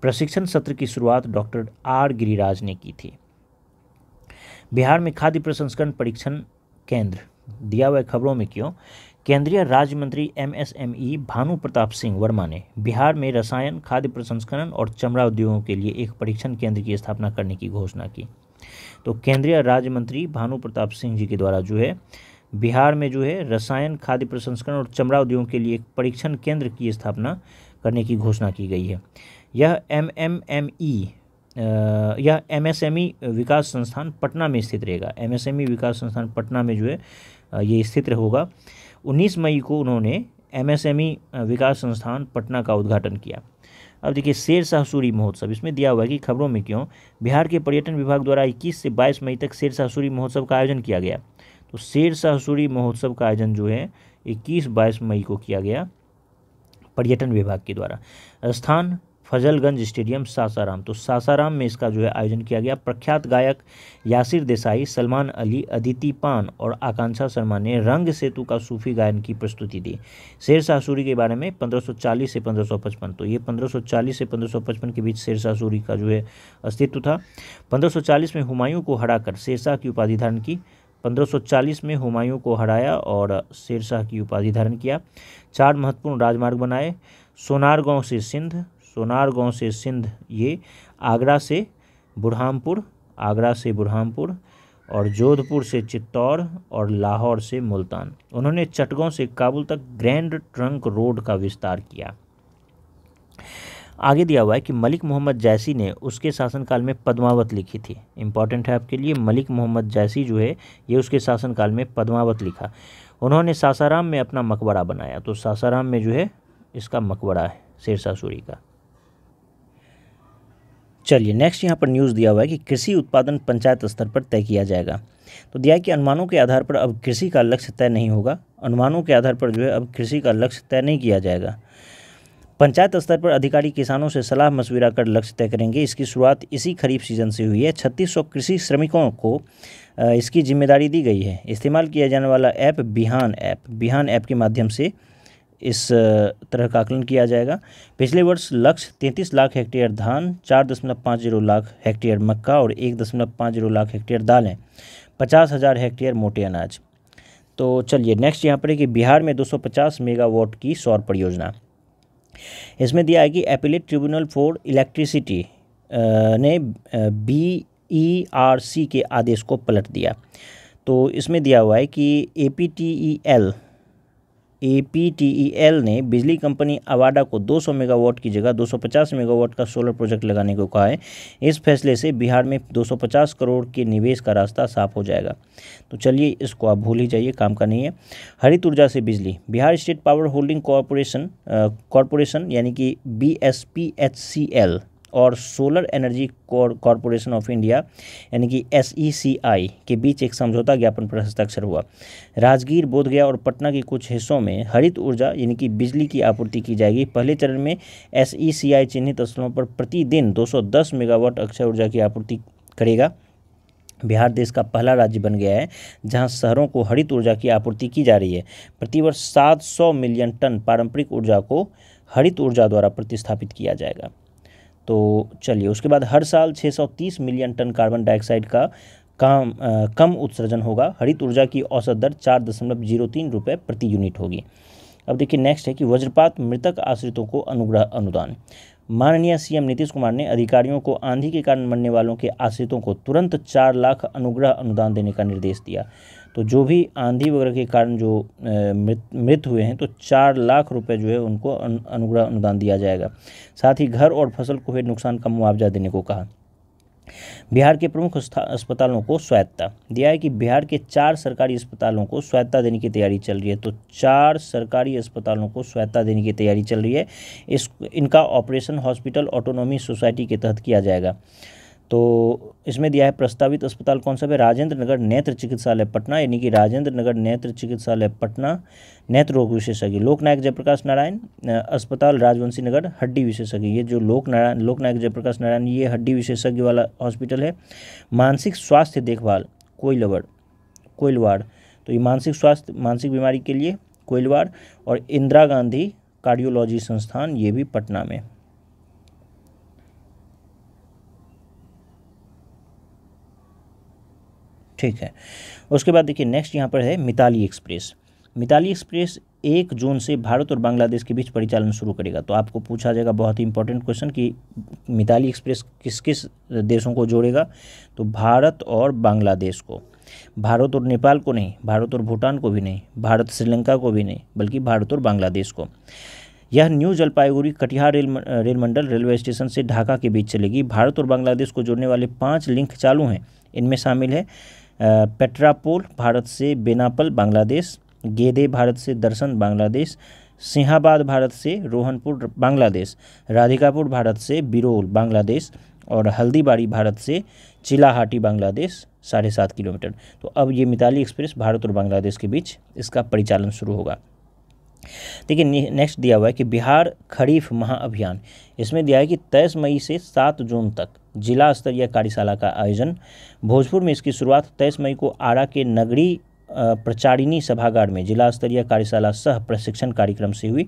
प्रशिक्षण सत्र की शुरुआत डॉक्टर आर गिरिराज ने की थी बिहार में खाद्य प्रसंस्करण परीक्षण केंद्र दिया हुआ खबरों में क्यों केंद्रीय राज्य मंत्री एमएसएमई भानु प्रताप सिंह वर्मा ने बिहार में रसायन खाद्य प्रसंस्करण और चमड़ा उद्योगों के लिए एक परीक्षण केंद्र की स्थापना करने की घोषणा की तो केंद्रीय राज्य मंत्री भानु प्रताप सिंह जी के द्वारा जो है बिहार में जो है रसायन खाद्य प्रसंस्करण और चमड़ा उद्योगों के लिए एक परीक्षण केंद्र की स्थापना करने की घोषणा की गई है यह एम एम एम ई यह एमएसएमई विकास संस्थान पटना में स्थित रहेगा एमएसएमई विकास संस्थान पटना में जो है ये स्थित होगा 19 मई को उन्होंने एमएसएमई विकास संस्थान पटना का उद्घाटन किया अब देखिए शेर शाह सूरी महोत्सव इसमें दिया हुआ है कि खबरों में क्यों बिहार के पर्यटन विभाग द्वारा 21 से 22 मई तक शेर शाह सूरी महोत्सव का आयोजन किया गया तो शेर शाह सूरी महोत्सव का आयोजन जो है 21 22 मई को किया गया पर्यटन विभाग के द्वारा स्थान फजलगंज स्टेडियम सासाराम तो सासाराम में इसका जो है आयोजन किया गया प्रख्यात गायक यासिर देसाई सलमान अली अदिति पान और आकांक्षा शर्मा ने रंग सेतु का सूफी गायन की प्रस्तुति दी शेर सूरी के बारे में 1540 से 1555 तो ये 1540 से 1555 के बीच शेर सूरी का जो है अस्तित्व था 1540 में हुमायूं को हराकर शेरशाह की उपाधि धारण की 1540 में हुमायूं को हराया और शेरशाह की उपाधि धारण किया चार महत्वपूर्ण राजमार्ग बनाए सोनार गांव से सिंध गांव से सिंध ये आगरा से बुरहानपुर आगरा से बुरहानपुर और जोधपुर से चित्तौड़ और लाहौर से मुल्तान उन्होंने चटगांव से काबुल तक ग्रैंड ट्रंक रोड का विस्तार किया आगे दिया हुआ है कि मलिक मोहम्मद जैसी ने उसके शासनकाल में पद्मावत लिखी थी इम्पॉर्टेंट है आपके लिए मलिक मोहम्मद जैसी जो है ये उसके शासनकाल में पद्मावत लिखा उन्होंने सासाराम में अपना मकबरा बनाया तो सासाराम में जो है इसका मकबरा है शेरशाह सूरी का चलिए नेक्स्ट यहाँ पर न्यूज़ दिया हुआ है कि कृषि उत्पादन पंचायत स्तर पर तय किया जाएगा तो दिया है कि अनुमानों के आधार पर अब कृषि का लक्ष्य तय नहीं होगा अनुमानों के आधार पर जो है अब कृषि का लक्ष्य तय नहीं किया जाएगा पंचायत स्तर पर अधिकारी किसानों से सलाह मशविरा कर लक्ष्य तय करेंगे इसकी शुरुआत इसी खरीफ सीजन से हुई है छत्तीस सौ कृषि श्रमिकों को इसकी जिम्मेदारी दी गई है इस्तेमाल किया जाने वाला app Bihan app Bihan app के माध्यम से इस तरह का आकलन किया जाएगा पिछले वर्ष लक्ष्य तैंतीस लाख हेक्टेयर धान चार दशमलव पाँच जीरो लाख हेक्टेयर मक्का और एक दशमलव पाँच जीरो लाख हेक्टेयर दालें पचास हज़ार हेक्टेयर मोटे अनाज तो चलिए नेक्स्ट यहाँ पर है कि बिहार में 250 मेगावाट की सौर परियोजना इसमें दिया है कि एपिलेट ट्रिब्यूनल फॉर इलेक्ट्रिसिटी ने बी ई आर सी के आदेश को पलट दिया तो इसमें दिया हुआ है कि A P T E L A P T E L ने बिजली कंपनी अवाडा को 200 मेगावाट की जगह 250 मेगावाट का सोलर प्रोजेक्ट लगाने को कहा है इस फैसले से बिहार में 250 करोड़ के निवेश का रास्ता साफ हो जाएगा तो चलिए इसको आप भूल ही जाइए काम का नहीं है हरित ऊर्जा से बिजली Bihar state power holding corporation corporation यानी कि B S P H C L और solar energy corporation of India यानी कि एस e के बीच एक समझौता ज्ञापन पर हस्ताक्षर हुआ राजगीर बोधगया और पटना के कुछ हिस्सों में हरित ऊर्जा यानी कि बिजली की आपूर्ति की जाएगी पहले चरण में एस e चिन्हित स्थलों पर प्रतिदिन 210 मेगावाट अक्षय ऊर्जा की आपूर्ति करेगा बिहार देश का पहला राज्य बन गया है जहां शहरों को हरित ऊर्जा की आपूर्ति की जा रही है प्रतिवर्ष 700 मिलियन टन पारंपरिक ऊर्जा को हरित ऊर्जा द्वारा प्रतिस्थापित किया जाएगा तो चलिए उसके बाद हर साल 630 मिलियन टन कार्बन डाइऑक्साइड का काम आ, कम उत्सर्जन होगा हरित ऊर्जा की औसत दर चार दशमलव जीरो तीन रुपये प्रति यूनिट होगी अब देखिए नेक्स्ट है कि वज्रपात मृतक आश्रितों को अनुग्रह अनुदान माननीय सीएम नीतीश कुमार ने अधिकारियों को आंधी के कारण मरने वालों के आश्रितों को तुरंत चार लाख अनुग्रह अनुदान देने का निर्देश दिया तो जो भी आंधी वगैरह के कारण जो मृत मृत हुए हैं तो चार लाख रुपए जो है उनको अनुग्रह अनुदान दिया जाएगा साथ ही घर और फसल को हुए नुकसान का मुआवजा देने को कहा बिहार के प्रमुख अस्पतालों को स्वायत्ता दिया है कि बिहार के चार सरकारी अस्पतालों को स्वायत्ता देने की तैयारी चल रही है तो चार सरकारी अस्पतालों को स्वायत्ता देने की तैयारी चल रही है इस इनका ऑपरेशन हॉस्पिटल ऑटोनॉमी सोसाइटी के तहत किया जाएगा तो इसमें दिया है प्रस्तावित अस्पताल कौन सा है राजेंद्र नगर नेत्र चिकित्सालय पटना यानी कि राजेंद्र नगर नेत्र चिकित्सालय पटना नेत्र रोग विशेषज्ञ लोकनायक जयप्रकाश नारायण अस्पताल राजवंशी नगर हड्डी विशेषज्ञ ये जो लोक नारायण लोकनायक जयप्रकाश नारायण ये हड्डी विशेषज्ञ वाला हॉस्पिटल है मानसिक स्वास्थ्य देखभाल कोयलवाड़ कोयलवाड़ तो ये मानसिक स्वास्थ्य मानसिक बीमारी के लिए कोयलवाड़ और इंदिरा गांधी कार्डियोलॉजी संस्थान ये भी पटना में ठीक है उसके बाद देखिए नेक्स्ट यहाँ पर है मिताली एक्सप्रेस मिताली एक्सप्रेस एक जून से भारत और बांग्लादेश के बीच परिचालन शुरू करेगा तो आपको पूछा जाएगा बहुत ही इंपॉर्टेंट क्वेश्चन कि मिताली एक्सप्रेस किस किस देशों को जोड़ेगा तो भारत और बांग्लादेश को भारत और नेपाल को नहीं भारत और भूटान को भी नहीं भारत श्रीलंका को भी नहीं बल्कि भारत और बांग्लादेश को यह new Jalpaiguri Katihar rail rail मंडल रेलवे स्टेशन से ढाका के बीच चलेगी भारत और बांग्लादेश को जोड़ने वाले पाँच लिंक चालू हैं इनमें शामिल है पेट्रापोल भारत से बेनापल बांग्लादेश गेदे भारत से दर्शन बांग्लादेश सिंहाबाद भारत से रोहनपुर बांग्लादेश राधिकापुर भारत से बिरोल बांग्लादेश और हल्दीबाड़ी भारत से चिलाहाटी बांग्लादेश साढ़े सात किलोमीटर तो अब ये मिताली एक्सप्रेस भारत और बांग्लादेश के बीच इसका परिचालन शुरू होगा देखिए नेक्स्ट दिया हुआ है कि बिहार खरीफ महाअभियान इसमें दिया है कि तेईस मई से सात जून तक जिला स्तरीय कार्यशाला का आयोजन भोजपुर में इसकी शुरुआत तेईस मई को आरा के नगरी प्रचारिणी सभागार में जिला स्तरीय कार्यशाला सह प्रशिक्षण कार्यक्रम से हुई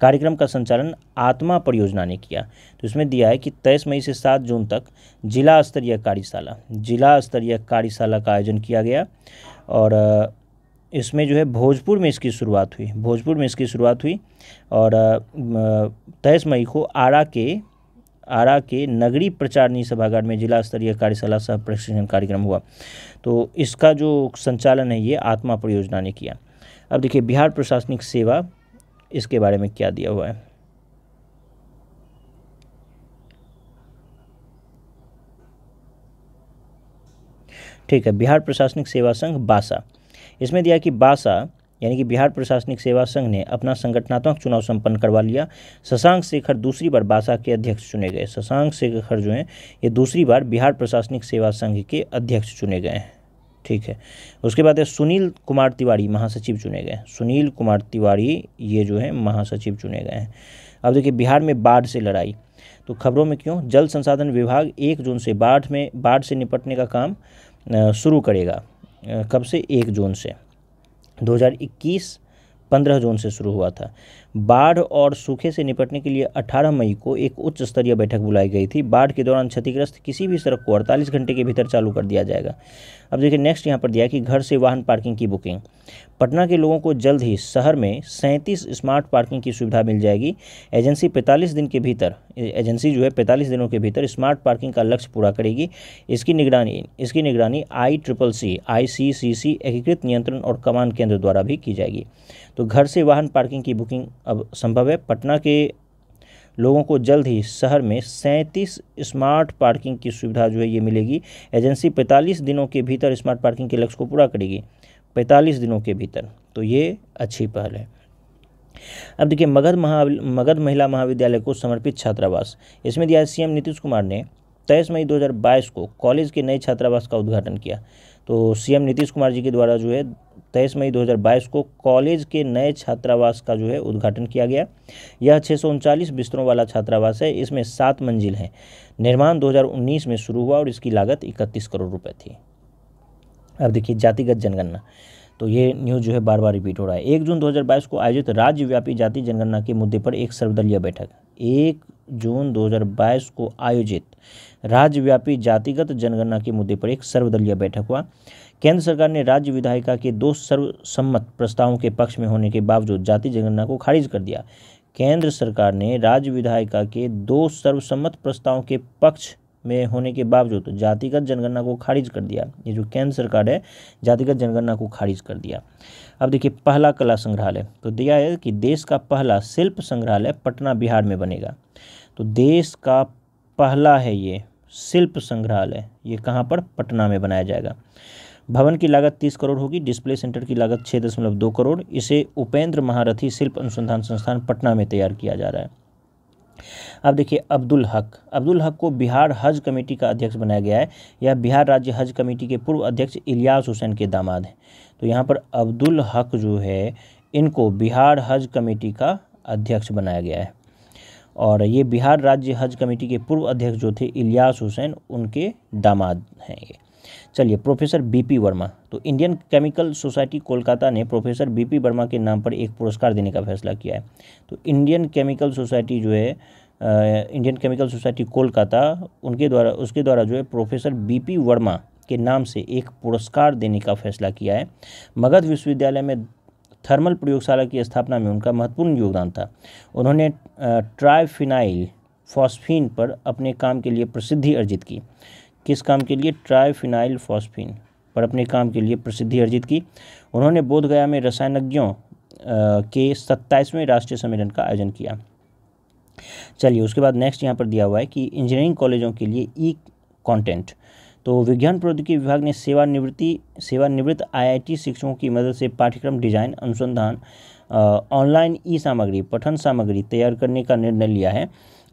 कार्यक्रम का संचालन आत्मा परियोजना ने किया तो इसमें दिया है कि तेईस मई से सात जून तक जिला स्तरीय कार्यशाला जिला स्तरीय कार्यशाला का आयोजन किया गया और इसमें जो है भोजपुर में इसकी शुरुआत हुई भोजपुर में इसकी शुरुआत हुई और तेईस मई को आरा के आरा के नगरी प्रचारणी सभागार में जिला स्तरीय कार्यशाला सह प्रशिक्षण कार्यक्रम हुआ तो इसका जो संचालन है ये आत्मा परियोजना ने किया अब देखिए बिहार प्रशासनिक सेवा इसके बारे में क्या दिया हुआ है ठीक है बिहार प्रशासनिक सेवा संघ बासा इसमें दिया कि बासा यानी कि बिहार प्रशासनिक सेवा संघ ने अपना संगठनात्मक चुनाव संपन्न करवा लिया शशांक शेखर दूसरी बार बासा के अध्यक्ष चुने गए शशांक शेखर जो हैं ये दूसरी बार बिहार प्रशासनिक सेवा संघ के अध्यक्ष चुने गए हैं ठीक है उसके बाद है सुनील कुमार तिवारी महासचिव चुने गए सुनील कुमार तिवारी ये जो है महासचिव चुने गए हैं अब देखिए बिहार में बाढ़ से लड़ाई तो खबरों में क्यों जल संसाधन विभाग एक जून से बाढ़ में बाढ़ से निपटने का काम शुरू करेगा कब से एक जून से 2021 15 जून से शुरू हुआ था बाढ़ और सूखे से निपटने के लिए 18 मई को एक उच्च स्तरीय बैठक बुलाई गई थी बाढ़ के दौरान क्षतिग्रस्त किसी भी सड़क को अड़तालीस घंटे के भीतर चालू कर दिया जाएगा अब देखिए नेक्स्ट यहाँ पर दिया कि घर से वाहन पार्किंग की बुकिंग पटना के लोगों को जल्द ही शहर में सैंतीस स्मार्ट पार्किंग की सुविधा मिल जाएगी एजेंसी पैंतालीस दिन के भीतर एजेंसी जो है पैंतालीस दिनों के भीतर स्मार्ट पार्किंग का लक्ष्य पूरा करेगी इसकी निगरानी इसकी निगरानी आई ट्रिपल सी आई सी सी सी एकीकृत नियंत्रण और कमान केंद्र द्वारा भी की जाएगी तो घर से वाहन पार्किंग की बुकिंग अब संभव है पटना के लोगों को जल्द ही शहर में सैंतीस स्मार्ट पार्किंग की सुविधा जो है ये मिलेगी एजेंसी पैंतालीस दिनों के भीतर स्मार्ट पार्किंग के लक्ष्य को पूरा करेगी पैंतालीस दिनों के भीतर तो ये अच्छी पहल है अब देखिए मगध महा मगध महिला महाविद्यालय को समर्पित छात्रावास इसमें दिया सीएम नीतीश कुमार ने तेईस मई 2022 को कॉलेज के नए छात्रावास का उद्घाटन किया तो सीएम नीतीश कुमार जी के द्वारा जो है तेईस मई 2022 को कॉलेज के नए छात्रावास का जो है उद्घाटन किया गया यह छः बिस्तरों वाला छात्रावास है इसमें सात मंजिल है निर्माण 2019 में शुरू हुआ और इसकी लागत 31 करोड़ रुपए थी अब देखिए जातिगत जनगणना तो ये न्यूज़ जो है बार बार रिपीट हो रहा है एक जून 2022 को आयोजित राज्यव्यापी जाति जनगणना के मुद्दे पर एक सर्वदलीय बैठक एक जून 2022 को आयोजित राज्यव्यापी जातिगत जनगणना के मुद्दे पर एक सर्वदलीय बैठक हुआ केंद्र सरकार ने राज्य विधायिका के दो सर्वसम्मत प्रस्तावों के पक्ष में होने के बावजूद जाति जनगणना को खारिज कर दिया केंद्र सरकार ने राज्य विधायिका के दो सर्वसम्मत प्रस्तावों के पक्ष में होने के बावजूद जातिगत जनगणना को खारिज कर दिया ये जो केंद्र सरकार है जातिगत जनगणना को खारिज कर दिया अब देखिए पहला कला संग्रहालय तो दिया है कि देश का पहला शिल्प संग्रहालय पटना बिहार में बनेगा तो देश का पहला है ये शिल्प संग्रहालय ये कहाँ पर पटना में बनाया जाएगा भवन की लागत तीस करोड़ होगी डिस्प्ले सेंटर की लागत छः दशमलव दो करोड़ इसे उपेंद्र महारथी शिल्प अनुसंधान संस्थान पटना में तैयार किया जा रहा है अब देखिए अब्दुल हक अब्दुल हक को बिहार हज कमेटी का अध्यक्ष बनाया गया है यह बिहार राज्य हज कमेटी के पूर्व अध्यक्ष इलियास हुसैन के दामाद हैं तो यहाँ पर अब्दुल हक जो है इनको बिहार हज कमेटी का अध्यक्ष बनाया गया है और ये बिहार राज्य हज कमेटी के पूर्व अध्यक्ष जो थे इलियास हुसैन उनके दामाद हैं ये चलिए प्रोफेसर बीपी वर्मा तो इंडियन केमिकल सोसाइटी कोलकाता ने प्रोफेसर बीपी वर्मा के नाम पर एक पुरस्कार देने का फैसला किया है तो इंडियन केमिकल सोसाइटी जो है इंडियन केमिकल सोसाइटी कोलकाता उनके द्वारा उसके द्वारा जो है प्रोफेसर बी वर्मा के नाम से एक पुरस्कार देने का फैसला किया है मगध विश्वविद्यालय में थर्मल प्रयोगशाला की स्थापना में उनका महत्वपूर्ण योगदान था उन्होंने ट्राइफिनाइल फॉस्फीन पर अपने काम के लिए प्रसिद्धि अर्जित की किस काम के लिए ट्राईफिनाइल फॉस्फिन पर अपने काम के लिए प्रसिद्धि अर्जित की उन्होंने बोधगया में रसायनज्ञों के सत्ताईसवें राष्ट्रीय सम्मेलन का आयोजन किया चलिए उसके बाद नेक्स्ट यहाँ पर दिया हुआ है कि इंजीनियरिंग कॉलेजों के लिए ई कंटेंट तो विज्ञान प्रौद्योगिकी विभाग ने सेवानिवृत्ति सेवानिवृत्त आईआईटी शिक्षकों की मदद से पाठ्यक्रम डिजाइन अनुसंधान ऑनलाइन ई सामग्री पठन सामग्री तैयार करने का निर्णय लिया है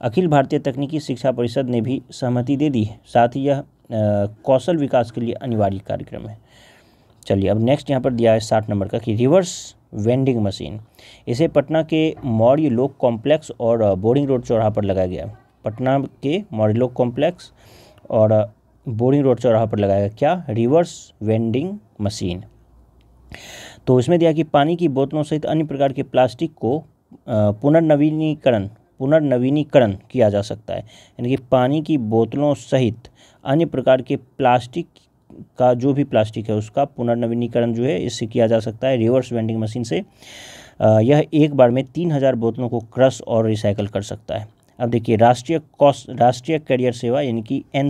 अखिल भारतीय तकनीकी शिक्षा परिषद ने भी सहमति दे दी है साथ ही यह कौशल विकास के लिए अनिवार्य कार्यक्रम है चलिए अब नेक्स्ट यहाँ पर दिया है साठ नंबर का कि रिवर्स वेंडिंग मशीन इसे पटना के मौर्य लोक कॉम्प्लेक्स और बोरिंग रोड चौराहा पर लगाया गया पटना के मौर्य लोक कॉम्प्लेक्स और बोरिंग रोड चौराहा पर लगाया गया क्या रिवर्स वेंडिंग मशीन तो इसमें दिया कि पानी की बोतलों सहित अन्य प्रकार के प्लास्टिक को पुनर्नवीनीकरण पुनर्नवीनीकरण किया जा सकता है यानी कि पानी की बोतलों सहित अन्य प्रकार के प्लास्टिक का जो भी प्लास्टिक है उसका पुनर्नवीनीकरण जो है इससे किया जा सकता है रिवर्स वेंडिंग मशीन से यह एक बार में तीन हज़ार बोतलों को क्रश और रिसाइकल कर सकता है अब देखिए राष्ट्रीय कॉस्ट राष्ट्रीय करियर सेवा यानी कि एन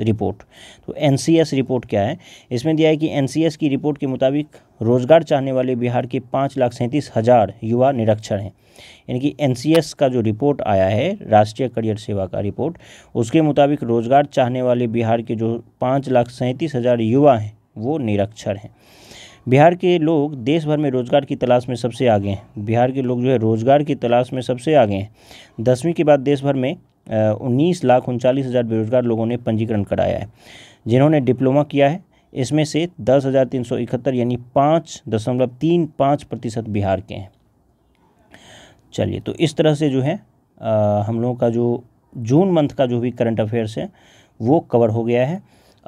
रिपोर्ट तो एन रिपोर्ट क्या है इसमें दिया है कि एन की रिपोर्ट के मुताबिक रोजगार चाहने वाले बिहार के पाँच लाख सैंतीस हज़ार युवा निरक्षर हैं यानी कि एन का जो रिपोर्ट आया है राष्ट्रीय करियर सेवा का रिपोर्ट उसके मुताबिक रोजगार चाहने वाले बिहार के जो पाँच लाख सैंतीस हज़ार युवा हैं वो निरक्षर हैं बिहार के लोग देश भर में रोज़गार की तलाश में सबसे आगे हैं बिहार के लोग जो है रोज़गार की तलाश में सबसे आगे हैं दसवीं के बाद देश भर में उन्नीस लाख उनचालीस हज़ार बेरोज़गार लोगों ने पंजीकरण कराया है जिन्होंने डिप्लोमा किया है इसमें से दस हज़ार तीन सौ इकहत्तर यानी पाँच दशमलव तीन पाँच प्रतिशत बिहार के हैं चलिए तो इस तरह से जो है आ, हम लोगों का जो जून मंथ का जो भी करंट अफेयर्स है वो कवर हो गया है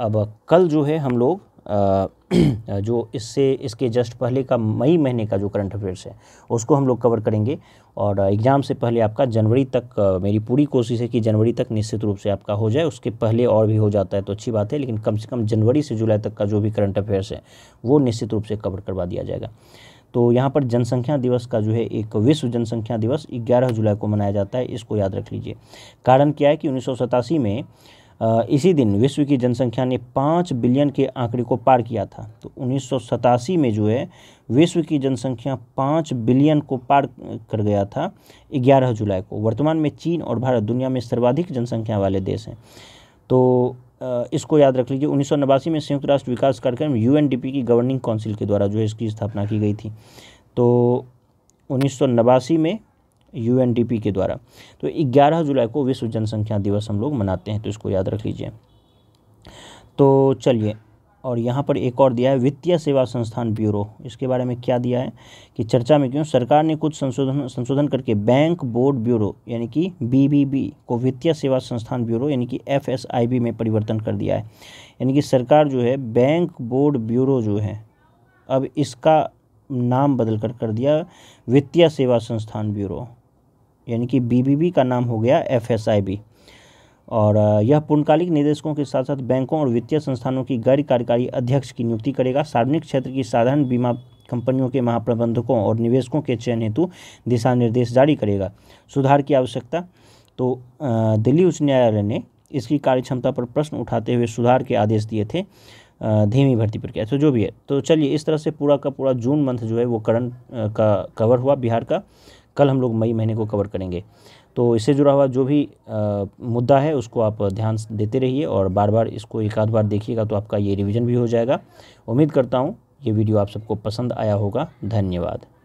अब कल जो है हम लोग जो इससे इसके जस्ट पहले का मई महीने का जो करंट अफेयर्स है उसको हम लोग कवर करेंगे और एग्ज़ाम से पहले आपका जनवरी तक मेरी पूरी कोशिश है कि जनवरी तक निश्चित रूप से आपका हो जाए उसके पहले और भी हो जाता है तो अच्छी बात है लेकिन कम से कम जनवरी से जुलाई तक का जो भी करंट अफेयर्स है वो निश्चित रूप से कवर करवा दिया जाएगा तो यहाँ पर जनसंख्या दिवस का जो है एक विश्व जनसंख्या दिवस 11 जुलाई को मनाया जाता है इसको याद रख लीजिए कारण क्या है कि उन्नीस में इसी दिन विश्व की जनसंख्या ने पाँच बिलियन के आंकड़े को पार किया था तो उन्नीस में जो है विश्व की जनसंख्या पाँच बिलियन को पार कर गया था ग्यारह जुलाई को वर्तमान में चीन और भारत दुनिया में सर्वाधिक जनसंख्या वाले देश हैं तो इसको याद रख लीजिए उन्नीस में संयुक्त राष्ट्र विकास कार्यक्रम यू की गवर्निंग काउंसिल के द्वारा जो है इसकी स्थापना की गई थी तो उन्नीस में यूएनडीपी के द्वारा तो 11 जुलाई को विश्व जनसंख्या दिवस हम लोग मनाते हैं तो इसको याद रख लीजिए तो चलिए और यहाँ पर एक और दिया है वित्तीय सेवा संस्थान ब्यूरो इसके बारे में क्या दिया है कि चर्चा में क्यों सरकार ने कुछ संशोधन संशोधन करके बैंक बोर्ड ब्यूरो यानी कि बीबीबी को वित्तीय सेवा संस्थान ब्यूरो यानी कि एफएसआईबी में परिवर्तन कर दिया है यानी कि सरकार जो है बैंक बोर्ड ब्यूरो जो है अब इसका नाम बदल कर कर दिया वित्तीय सेवा संस्थान ब्यूरो यानी कि बीबीबी का नाम हो गया एफएसआईबी और यह पूर्णकालिक निदेशकों के साथ साथ बैंकों और वित्तीय संस्थानों की गैर कार्यकारी अध्यक्ष की नियुक्ति करेगा सार्वजनिक क्षेत्र की साधारण बीमा कंपनियों के महाप्रबंधकों और निवेशकों के चयन हेतु दिशा निर्देश जारी करेगा सुधार की आवश्यकता तो दिल्ली उच्च न्यायालय ने इसकी कार्यक्षमता पर प्रश्न उठाते हुए सुधार के आदेश दिए थे धीमी भर्ती प्रक्रिया तो जो भी है तो चलिए इस तरह से पूरा का पूरा जून मंथ जो है वो करंट का कवर हुआ बिहार का कल हम लोग मई महीने को कवर करेंगे तो इससे जुड़ा हुआ जो भी आ, मुद्दा है उसको आप ध्यान देते रहिए और बार बार इसको एक आध बार देखिएगा तो आपका ये रिविज़न भी हो जाएगा उम्मीद करता हूँ ये वीडियो आप सबको पसंद आया होगा धन्यवाद